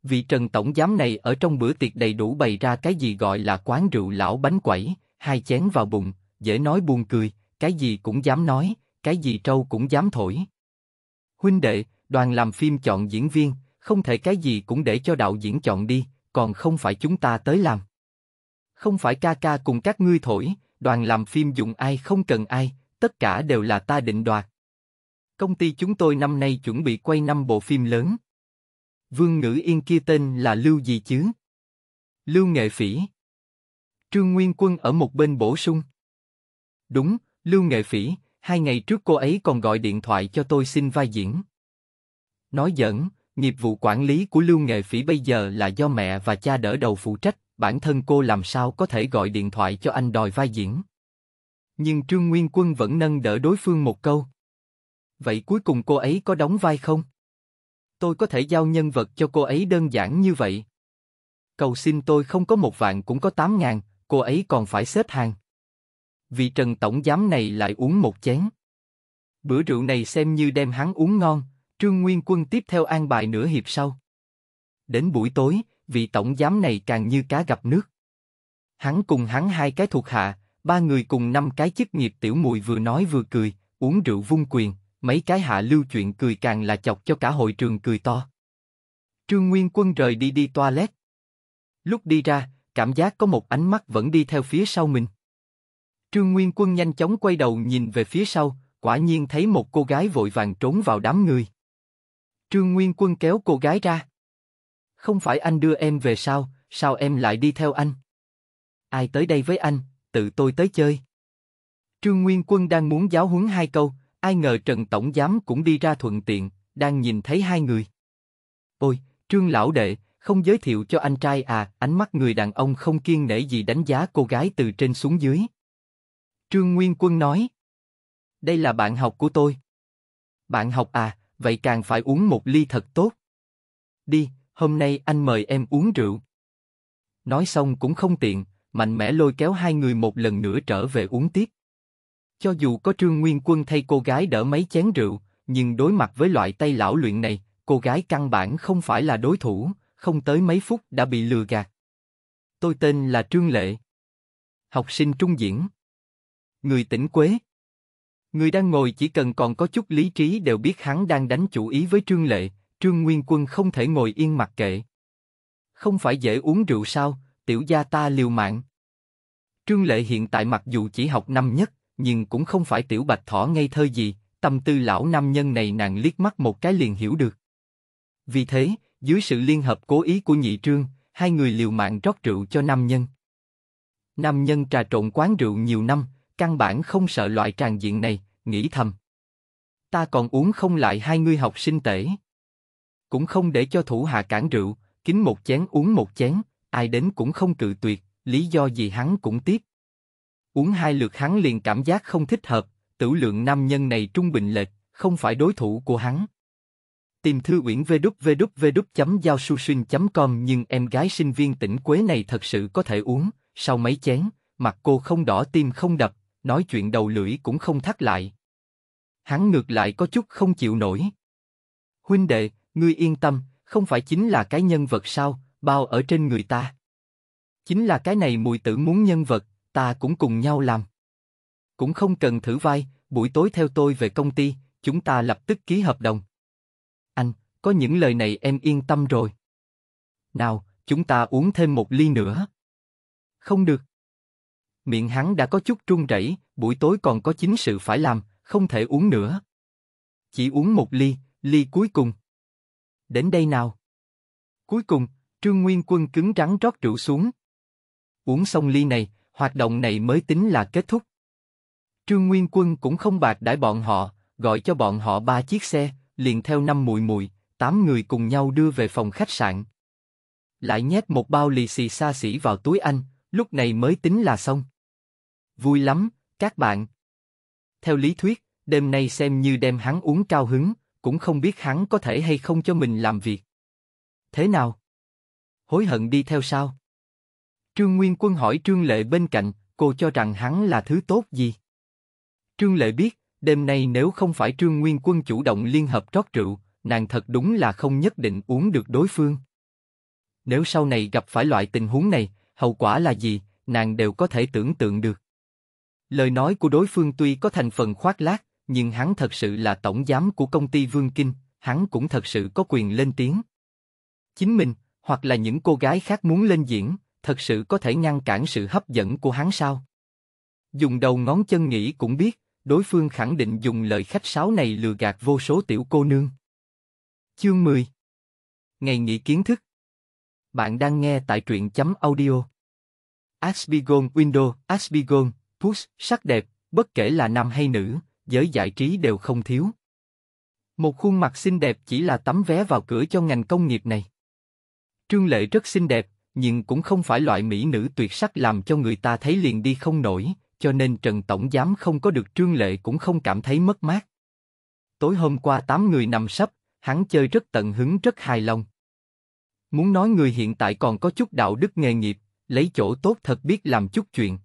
vị trần tổng giám này ở trong bữa tiệc đầy đủ bày ra cái gì gọi là quán rượu lão bánh quẩy, hai chén vào bụng, dễ nói buồn cười, cái gì cũng dám nói, cái gì trâu cũng dám thổi. Huynh đệ, đoàn làm phim chọn diễn viên, không thể cái gì cũng để cho đạo diễn chọn đi, còn không phải chúng ta tới làm. Không phải ca ca cùng các ngươi thổi, đoàn làm phim dùng ai không cần ai, tất cả đều là ta định đoạt. Công ty chúng tôi năm nay chuẩn bị quay năm bộ phim lớn, Vương Ngữ Yên kia tên là Lưu gì chứ? Lưu Nghệ Phỉ. Trương Nguyên Quân ở một bên bổ sung. Đúng, Lưu Nghệ Phỉ, hai ngày trước cô ấy còn gọi điện thoại cho tôi xin vai diễn. Nói giỡn, nghiệp vụ quản lý của Lưu Nghệ Phỉ bây giờ là do mẹ và cha đỡ đầu phụ trách, bản thân cô làm sao có thể gọi điện thoại cho anh đòi vai diễn. Nhưng Trương Nguyên Quân vẫn nâng đỡ đối phương một câu. Vậy cuối cùng cô ấy có đóng vai không? tôi có thể giao nhân vật cho cô ấy đơn giản như vậy. Cầu xin tôi không có một vạn cũng có tám ngàn, cô ấy còn phải xếp hàng. Vị trần tổng giám này lại uống một chén. Bữa rượu này xem như đem hắn uống ngon, Trương Nguyên Quân tiếp theo an bài nửa hiệp sau. Đến buổi tối, vị tổng giám này càng như cá gặp nước. Hắn cùng hắn hai cái thuộc hạ, ba người cùng năm cái chức nghiệp tiểu mùi vừa nói vừa cười, uống rượu vung quyền, mấy cái hạ lưu chuyện cười càng là chọc cho cả hội trường cười to. Trương Nguyên Quân rời đi đi toilet. Lúc đi ra, cảm giác có một ánh mắt vẫn đi theo phía sau mình. Trương Nguyên Quân nhanh chóng quay đầu nhìn về phía sau, quả nhiên thấy một cô gái vội vàng trốn vào đám người. Trương Nguyên Quân kéo cô gái ra. Không phải anh đưa em về sao, sao em lại đi theo anh? Ai tới đây với anh, tự tôi tới chơi. Trương Nguyên Quân đang muốn giáo huấn hai câu, ai ngờ Trần Tổng Giám cũng đi ra thuận tiện, đang nhìn thấy hai người. Ôi, Trương Lão Đệ, không giới thiệu cho anh trai à, ánh mắt người đàn ông không kiên nể gì đánh giá cô gái từ trên xuống dưới. Trương Nguyên Quân nói, đây là bạn học của tôi. Bạn học à, vậy càng phải uống một ly thật tốt. Đi, hôm nay anh mời em uống rượu. Nói xong cũng không tiện, mạnh mẽ lôi kéo hai người một lần nữa trở về uống tiếp. Cho dù có Trương Nguyên Quân thay cô gái đỡ mấy chén rượu, nhưng đối mặt với loại tay lão luyện này, cô gái căn bản không phải là đối thủ, không tới mấy phút đã bị lừa gạt. Tôi tên là Trương Lệ. Học sinh trung diễn. Người tỉnh Quế. Người đang ngồi chỉ cần còn có chút lý trí đều biết hắn đang đánh chủ ý với Trương Lệ, Trương Nguyên Quân không thể ngồi yên mặc kệ. Không phải dễ uống rượu sao, tiểu gia ta liều mạng. Trương Lệ hiện tại mặc dù chỉ học năm nhất, nhưng cũng không phải tiểu bạch thỏ ngây thơ gì, tâm tư lão nam nhân này nàng liếc mắt một cái liền hiểu được. Vì thế, dưới sự liên hợp cố ý của nhị trương, hai người liều mạng rót rượu cho nam nhân. Nam nhân trà trộn quán rượu nhiều năm, căn bản không sợ loại tràn diện này, nghĩ thầm. Ta còn uống không lại hai người học sinh tể. Cũng không để cho thủ hạ cản rượu, kính một chén uống một chén, ai đến cũng không cự tuyệt, lý do gì hắn cũng tiếp, Uống hai lượt hắn liền cảm giác không thích hợp, tử lượng nam nhân này trung bình lệch, không phải đối thủ của hắn. Tìm thư uyển www.giaosusin.com nhưng em gái sinh viên tỉnh Quế này thật sự có thể uống, sau mấy chén, mặt cô không đỏ tim không đập, nói chuyện đầu lưỡi cũng không thắt lại. Hắn ngược lại có chút không chịu nổi. Huynh đệ, ngươi yên tâm, không phải chính là cái nhân vật sao, bao ở trên người ta. Chính là cái này mùi tử muốn nhân vật, ta cũng cùng nhau làm. Cũng không cần thử vai, buổi tối theo tôi về công ty, chúng ta lập tức ký hợp đồng. Anh, có những lời này em yên tâm rồi. Nào, chúng ta uống thêm một ly nữa. Không được. Miệng hắn đã có chút run rẩy, buổi tối còn có chính sự phải làm, không thể uống nữa. Chỉ uống một ly, ly cuối cùng. Đến đây nào. Cuối cùng, Trương Nguyên Quân cứng rắn rót rượu xuống. Uống xong ly này, hoạt động này mới tính là kết thúc. Trương Nguyên Quân cũng không bạc đãi bọn họ, gọi cho bọn họ ba chiếc xe, liền theo năm mùi mùi, tám người cùng nhau đưa về phòng khách sạn. Lại nhét một bao lì xì xa xỉ vào túi anh, lúc này mới tính là xong. Vui lắm, các bạn. Theo lý thuyết, đêm nay xem như đem hắn uống cao hứng, cũng không biết hắn có thể hay không cho mình làm việc. Thế nào? Hối hận đi theo sao? Trương Nguyên Quân hỏi Trương Lệ bên cạnh, cô cho rằng hắn là thứ tốt gì? Trương Lệ biết, đêm nay nếu không phải Trương Nguyên Quân chủ động liên hợp rót rượu, nàng thật đúng là không nhất định uống được đối phương. Nếu sau này gặp phải loại tình huống này, hậu quả là gì, nàng đều có thể tưởng tượng được. Lời nói của đối phương tuy có thành phần khoác lác, nhưng hắn thật sự là tổng giám của công ty Vương Kinh, hắn cũng thật sự có quyền lên tiếng. Chính mình, hoặc là những cô gái khác muốn lên diễn, thật sự có thể ngăn cản sự hấp dẫn của hắn sao? Dùng đầu ngón chân nghĩ cũng biết, đối phương khẳng định dùng lời khách sáo này lừa gạt vô số tiểu cô nương. Chương 10 Ngày nghỉ kiến thức Bạn đang nghe tại truyện chấm audio. Asbigon Window, Asbigon, Push, sắc đẹp, bất kể là nam hay nữ, giới giải trí đều không thiếu. Một khuôn mặt xinh đẹp chỉ là tấm vé vào cửa cho ngành công nghiệp này. Trương Lệ rất xinh đẹp, nhưng cũng không phải loại mỹ nữ tuyệt sắc làm cho người ta thấy liền đi không nổi, cho nên Trần Tổng Giám không có được trương lệ cũng không cảm thấy mất mát. Tối hôm qua tám người nằm sắp hắn chơi rất tận hứng rất hài lòng. Muốn nói người hiện tại còn có chút đạo đức nghề nghiệp, lấy chỗ tốt thật biết làm chút chuyện.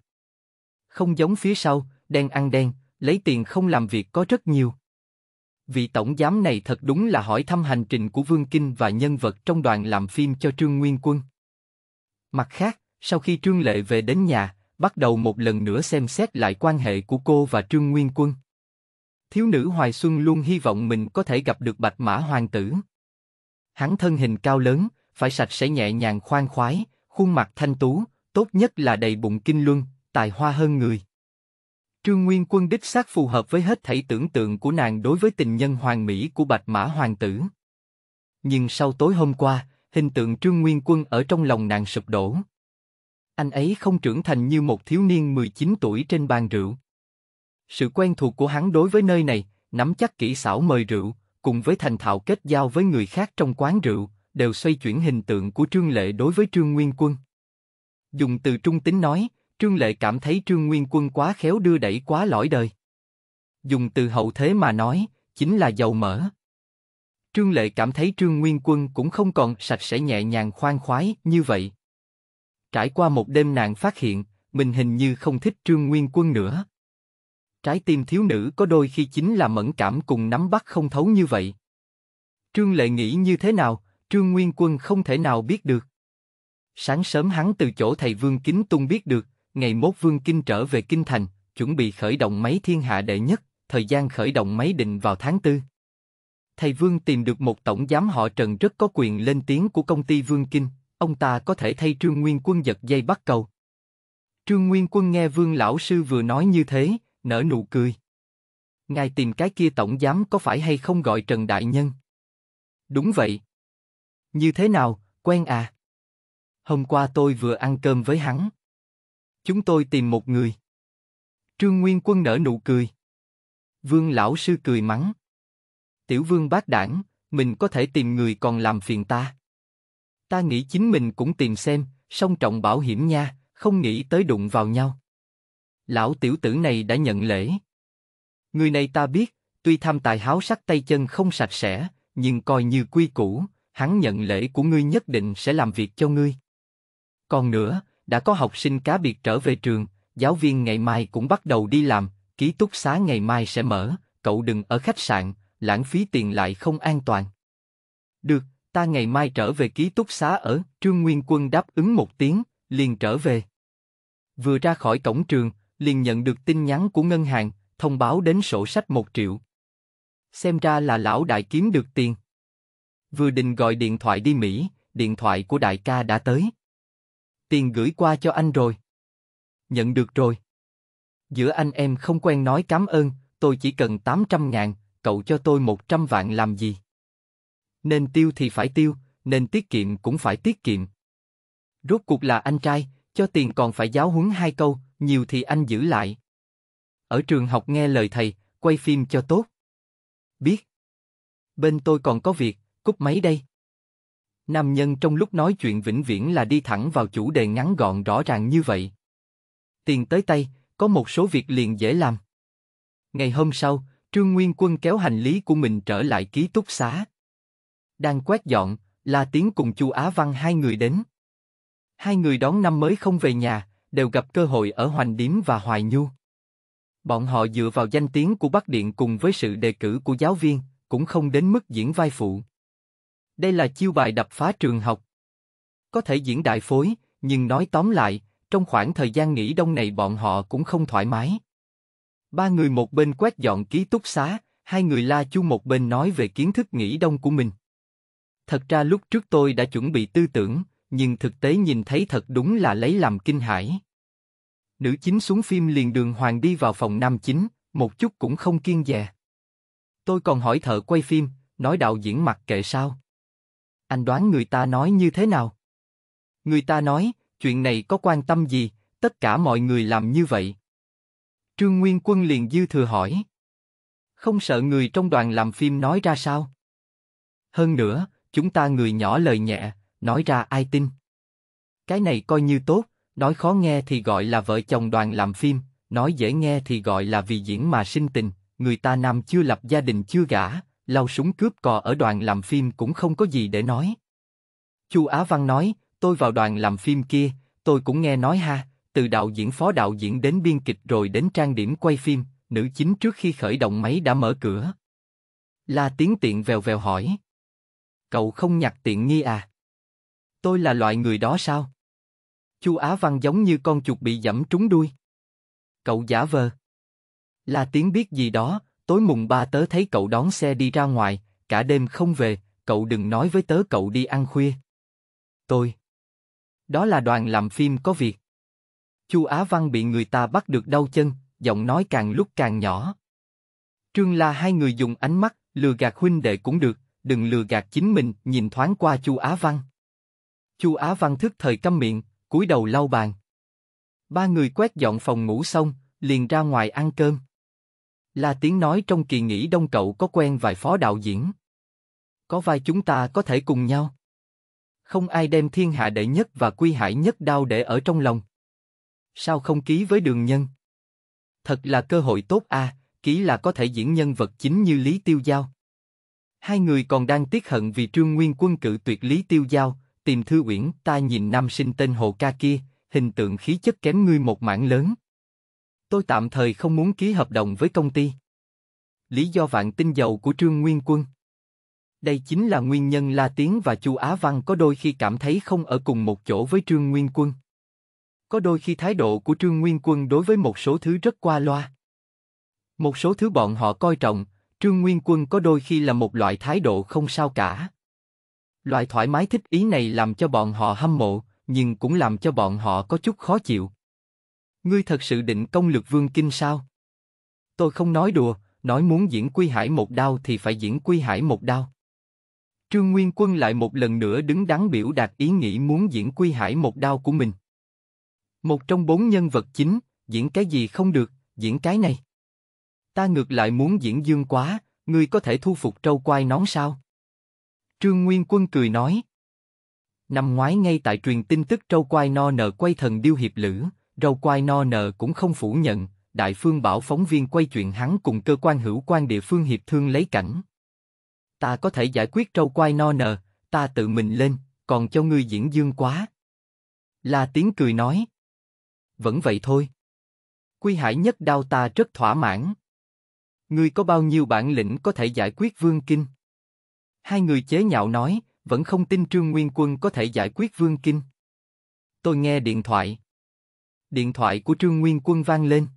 Không giống phía sau, đen ăn đen, lấy tiền không làm việc có rất nhiều. Vị tổng giám này thật đúng là hỏi thăm hành trình của Vương Kinh và nhân vật trong đoàn làm phim cho Trương Nguyên Quân. Mặt khác, sau khi Trương Lệ về đến nhà, bắt đầu một lần nữa xem xét lại quan hệ của cô và Trương Nguyên Quân. Thiếu nữ Hoài Xuân luôn hy vọng mình có thể gặp được Bạch Mã Hoàng tử. Hắn thân hình cao lớn, phải sạch sẽ nhẹ nhàng khoan khoái, khuôn mặt thanh tú, tốt nhất là đầy bụng kinh luân, tài hoa hơn người. Trương Nguyên Quân đích xác phù hợp với hết thảy tưởng tượng của nàng đối với tình nhân hoàng mỹ của Bạch Mã Hoàng tử. Nhưng sau tối hôm qua, hình tượng Trương Nguyên Quân ở trong lòng nàng sụp đổ. Anh ấy không trưởng thành như một thiếu niên 19 tuổi trên bàn rượu. Sự quen thuộc của hắn đối với nơi này, nắm chắc kỹ xảo mời rượu, cùng với thành thạo kết giao với người khác trong quán rượu, đều xoay chuyển hình tượng của Trương Lệ đối với Trương Nguyên Quân. Dùng từ trung tính nói, Trương Lệ cảm thấy Trương Nguyên Quân quá khéo đưa đẩy quá lõi đời. Dùng từ hậu thế mà nói, chính là giàu mỡ. Trương Lệ cảm thấy Trương Nguyên Quân cũng không còn sạch sẽ nhẹ nhàng khoan khoái như vậy. Trải qua một đêm nàng phát hiện, mình hình như không thích Trương Nguyên Quân nữa. Trái tim thiếu nữ có đôi khi chính là mẫn cảm cùng nắm bắt không thấu như vậy. Trương Lệ nghĩ như thế nào, Trương Nguyên Quân không thể nào biết được. Sáng sớm hắn từ chỗ thầy Vương Kính Tung biết được, ngày mốt Vương Kinh trở về Kinh Thành, chuẩn bị khởi động máy thiên hạ đệ nhất, thời gian khởi động máy định vào tháng 4 thầy Vương tìm được một tổng giám họ Trần rất có quyền lên tiếng của công ty Vương Kinh, ông ta có thể thay Trương Nguyên Quân giật dây bắt cầu. Trương Nguyên Quân nghe Vương Lão Sư vừa nói như thế, nở nụ cười. Ngài tìm cái kia tổng giám có phải hay không gọi Trần Đại Nhân? Đúng vậy. Như thế nào, quen à? Hôm qua tôi vừa ăn cơm với hắn. Chúng tôi tìm một người. Trương Nguyên Quân nở nụ cười. Vương Lão Sư cười mắng tiểu vương bác đảng, mình có thể tìm người còn làm phiền ta. Ta nghĩ chính mình cũng tìm xem, song trọng bảo hiểm nha, không nghĩ tới đụng vào nhau. Lão tiểu tử này đã nhận lễ. Người này ta biết, tuy tham tài háo sắc tay chân không sạch sẽ, nhưng coi như quy củ, hắn nhận lễ của ngươi nhất định sẽ làm việc cho ngươi. Còn nữa, đã có học sinh cá biệt trở về trường, giáo viên ngày mai cũng bắt đầu đi làm, ký túc xá ngày mai sẽ mở, cậu đừng ở khách sạn, lãng phí tiền lại không an toàn. Được, ta ngày mai trở về ký túc xá ở, Trương Nguyên Quân đáp ứng một tiếng, liền trở về. Vừa ra khỏi cổng trường, liền nhận được tin nhắn của ngân hàng, thông báo đến sổ sách một triệu. Xem ra là lão đại kiếm được tiền. Vừa định gọi điện thoại đi Mỹ, điện thoại của đại ca đã tới. Tiền gửi qua cho anh rồi. Nhận được rồi. Giữa anh em không quen nói cảm ơn, tôi chỉ cần 800 ngàn, cậu cho tôi một trăm vạn làm gì? Nên tiêu thì phải tiêu, nên tiết kiệm cũng phải tiết kiệm. Rốt cuộc là anh trai, cho tiền còn phải giáo huấn hai câu, nhiều thì anh giữ lại. Ở trường học nghe lời thầy, quay phim cho tốt. Biết. Bên tôi còn có việc, cúp máy đây. Nam nhân trong lúc nói chuyện vĩnh viễn là đi thẳng vào chủ đề ngắn gọn rõ ràng như vậy. Tiền tới tay, có một số việc liền dễ làm. Ngày hôm sau, Trương Nguyên Quân kéo hành lý của mình trở lại ký túc xá. Đang quét dọn, La Tiến cùng Chu Á Văn hai người đến. Hai người đón năm mới không về nhà, đều gặp cơ hội ở Hoành Điếm và Hoài Nhu. Bọn họ dựa vào danh tiếng của Bắc Điện cùng với sự đề cử của giáo viên, cũng không đến mức diễn vai phụ. Đây là chiêu bài đập phá trường học. Có thể diễn đại phối, nhưng nói tóm lại, trong khoảng thời gian nghỉ đông này bọn họ cũng không thoải mái. Ba người một bên quét dọn ký túc xá, hai người la chu một bên nói về kiến thức nghỉ đông của mình. Thật ra lúc trước tôi đã chuẩn bị tư tưởng, nhưng thực tế nhìn thấy thật đúng là lấy làm kinh hãi. Nữ chính xuống phim liền đường hoàng đi vào phòng nam chính, một chút cũng không kiên dè. Tôi còn hỏi thợ quay phim, nói đạo diễn mặc kệ sao. Anh đoán người ta nói như thế nào? Người ta nói, chuyện này có quan tâm gì, tất cả mọi người làm như vậy. Trương Nguyên Quân liền dư thừa hỏi. Không sợ người trong đoàn làm phim nói ra sao? Hơn nữa, chúng ta người nhỏ lời nhẹ, nói ra ai tin. Cái này coi như tốt, nói khó nghe thì gọi là vợ chồng đoàn làm phim, nói dễ nghe thì gọi là vì diễn mà sinh tình, người ta nam chưa lập gia đình chưa gả, lau súng cướp cò ở đoàn làm phim cũng không có gì để nói. Chu Á Văn nói, tôi vào đoàn làm phim kia, tôi cũng nghe nói ha, từ đạo diễn phó đạo diễn đến biên kịch rồi đến trang điểm quay phim, nữ chính trước khi khởi động máy đã mở cửa. La tiếng tiện vèo vèo hỏi. Cậu không nhặt tiện nghi à? Tôi là loại người đó sao? Chu Á Văn giống như con chuột bị dẫm trúng đuôi. Cậu giả vờ. La tiếng biết gì đó, tối mùng ba tớ thấy cậu đón xe đi ra ngoài, cả đêm không về, cậu đừng nói với tớ cậu đi ăn khuya. Tôi. Đó là đoàn làm phim có việc. Chu Á Văn bị người ta bắt được đau chân, giọng nói càng lúc càng nhỏ. Trương La hai người dùng ánh mắt, lừa gạt huynh đệ cũng được, đừng lừa gạt chính mình, nhìn thoáng qua Chu Á Văn. Chu Á Văn thức thời câm miệng, cúi đầu lau bàn. Ba người quét dọn phòng ngủ xong, liền ra ngoài ăn cơm. La tiếng nói trong kỳ nghỉ đông cậu có quen vài phó đạo diễn. Có vai chúng ta có thể cùng nhau. Không ai đem thiên hạ đệ nhất và quy hải nhất đau để ở trong lòng. Sao không ký với đường nhân? Thật là cơ hội tốt à, ký là có thể diễn nhân vật chính như Lý Tiêu Giao. Hai người còn đang tiếc hận vì Trương Nguyên Quân cự tuyệt Lý Tiêu Giao, tìm Thư Uyển, ta nhìn nam sinh tên Hồ Ca kia, hình tượng khí chất kém ngươi một mảng lớn. Tôi tạm thời không muốn ký hợp đồng với công ty. Lý do vạn tinh dầu của Trương Nguyên Quân đây chính là nguyên nhân La Tiến và Chu Á Văn có đôi khi cảm thấy không ở cùng một chỗ với Trương Nguyên Quân. Có đôi khi thái độ của Trương Nguyên Quân đối với một số thứ rất qua loa. Một số thứ bọn họ coi trọng, Trương Nguyên Quân có đôi khi là một loại thái độ không sao cả. Loại thoải mái thích ý này làm cho bọn họ hâm mộ, nhưng cũng làm cho bọn họ có chút khó chịu. Ngươi thật sự định công lực vương kinh sao? Tôi không nói đùa, nói muốn diễn quy hải một đao thì phải diễn quy hải một đao. Trương Nguyên Quân lại một lần nữa đứng đắn biểu đạt ý nghĩ muốn diễn quy hải một đao của mình. Một trong bốn nhân vật chính, diễn cái gì không được, diễn cái này. Ta ngược lại muốn diễn dương quá, ngươi có thể thu phục trâu quai nón sao? Trương Nguyên Quân cười nói. Năm ngoái ngay tại truyền tin tức trâu quai no nờ quay thần điêu hiệp lữ, trâu quai no nờ cũng không phủ nhận, đại phương bảo phóng viên quay chuyện hắn cùng cơ quan hữu quan địa phương hiệp thương lấy cảnh. Ta có thể giải quyết trâu quai no nờ, ta tự mình lên, còn cho ngươi diễn dương quá. La tiếng cười nói vẫn vậy thôi. Quy Hải nhất đao ta rất thỏa mãn. Ngươi có bao nhiêu bản lĩnh có thể giải quyết Vương Kinh? Hai người chế nhạo nói, vẫn không tin Trương Nguyên Quân có thể giải quyết Vương Kinh. Tôi nghe điện thoại. Điện thoại của Trương Nguyên Quân vang lên.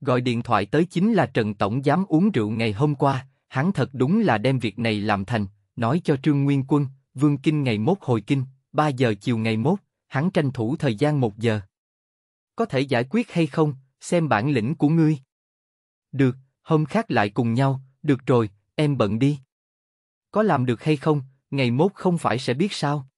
Gọi điện thoại tới chính là Trần Tổng dám uống rượu ngày hôm qua, hắn thật đúng là đem việc này làm thành, nói cho Trương Nguyên Quân, Vương Kinh ngày mốt hồi kinh, 3 giờ chiều ngày mốt, hắn tranh thủ thời gian 1 giờ có thể giải quyết hay không, xem bản lĩnh của ngươi. Được, hôm khác lại cùng nhau, được rồi, em bận đi. Có làm được hay không, ngày mốt không phải sẽ biết sao.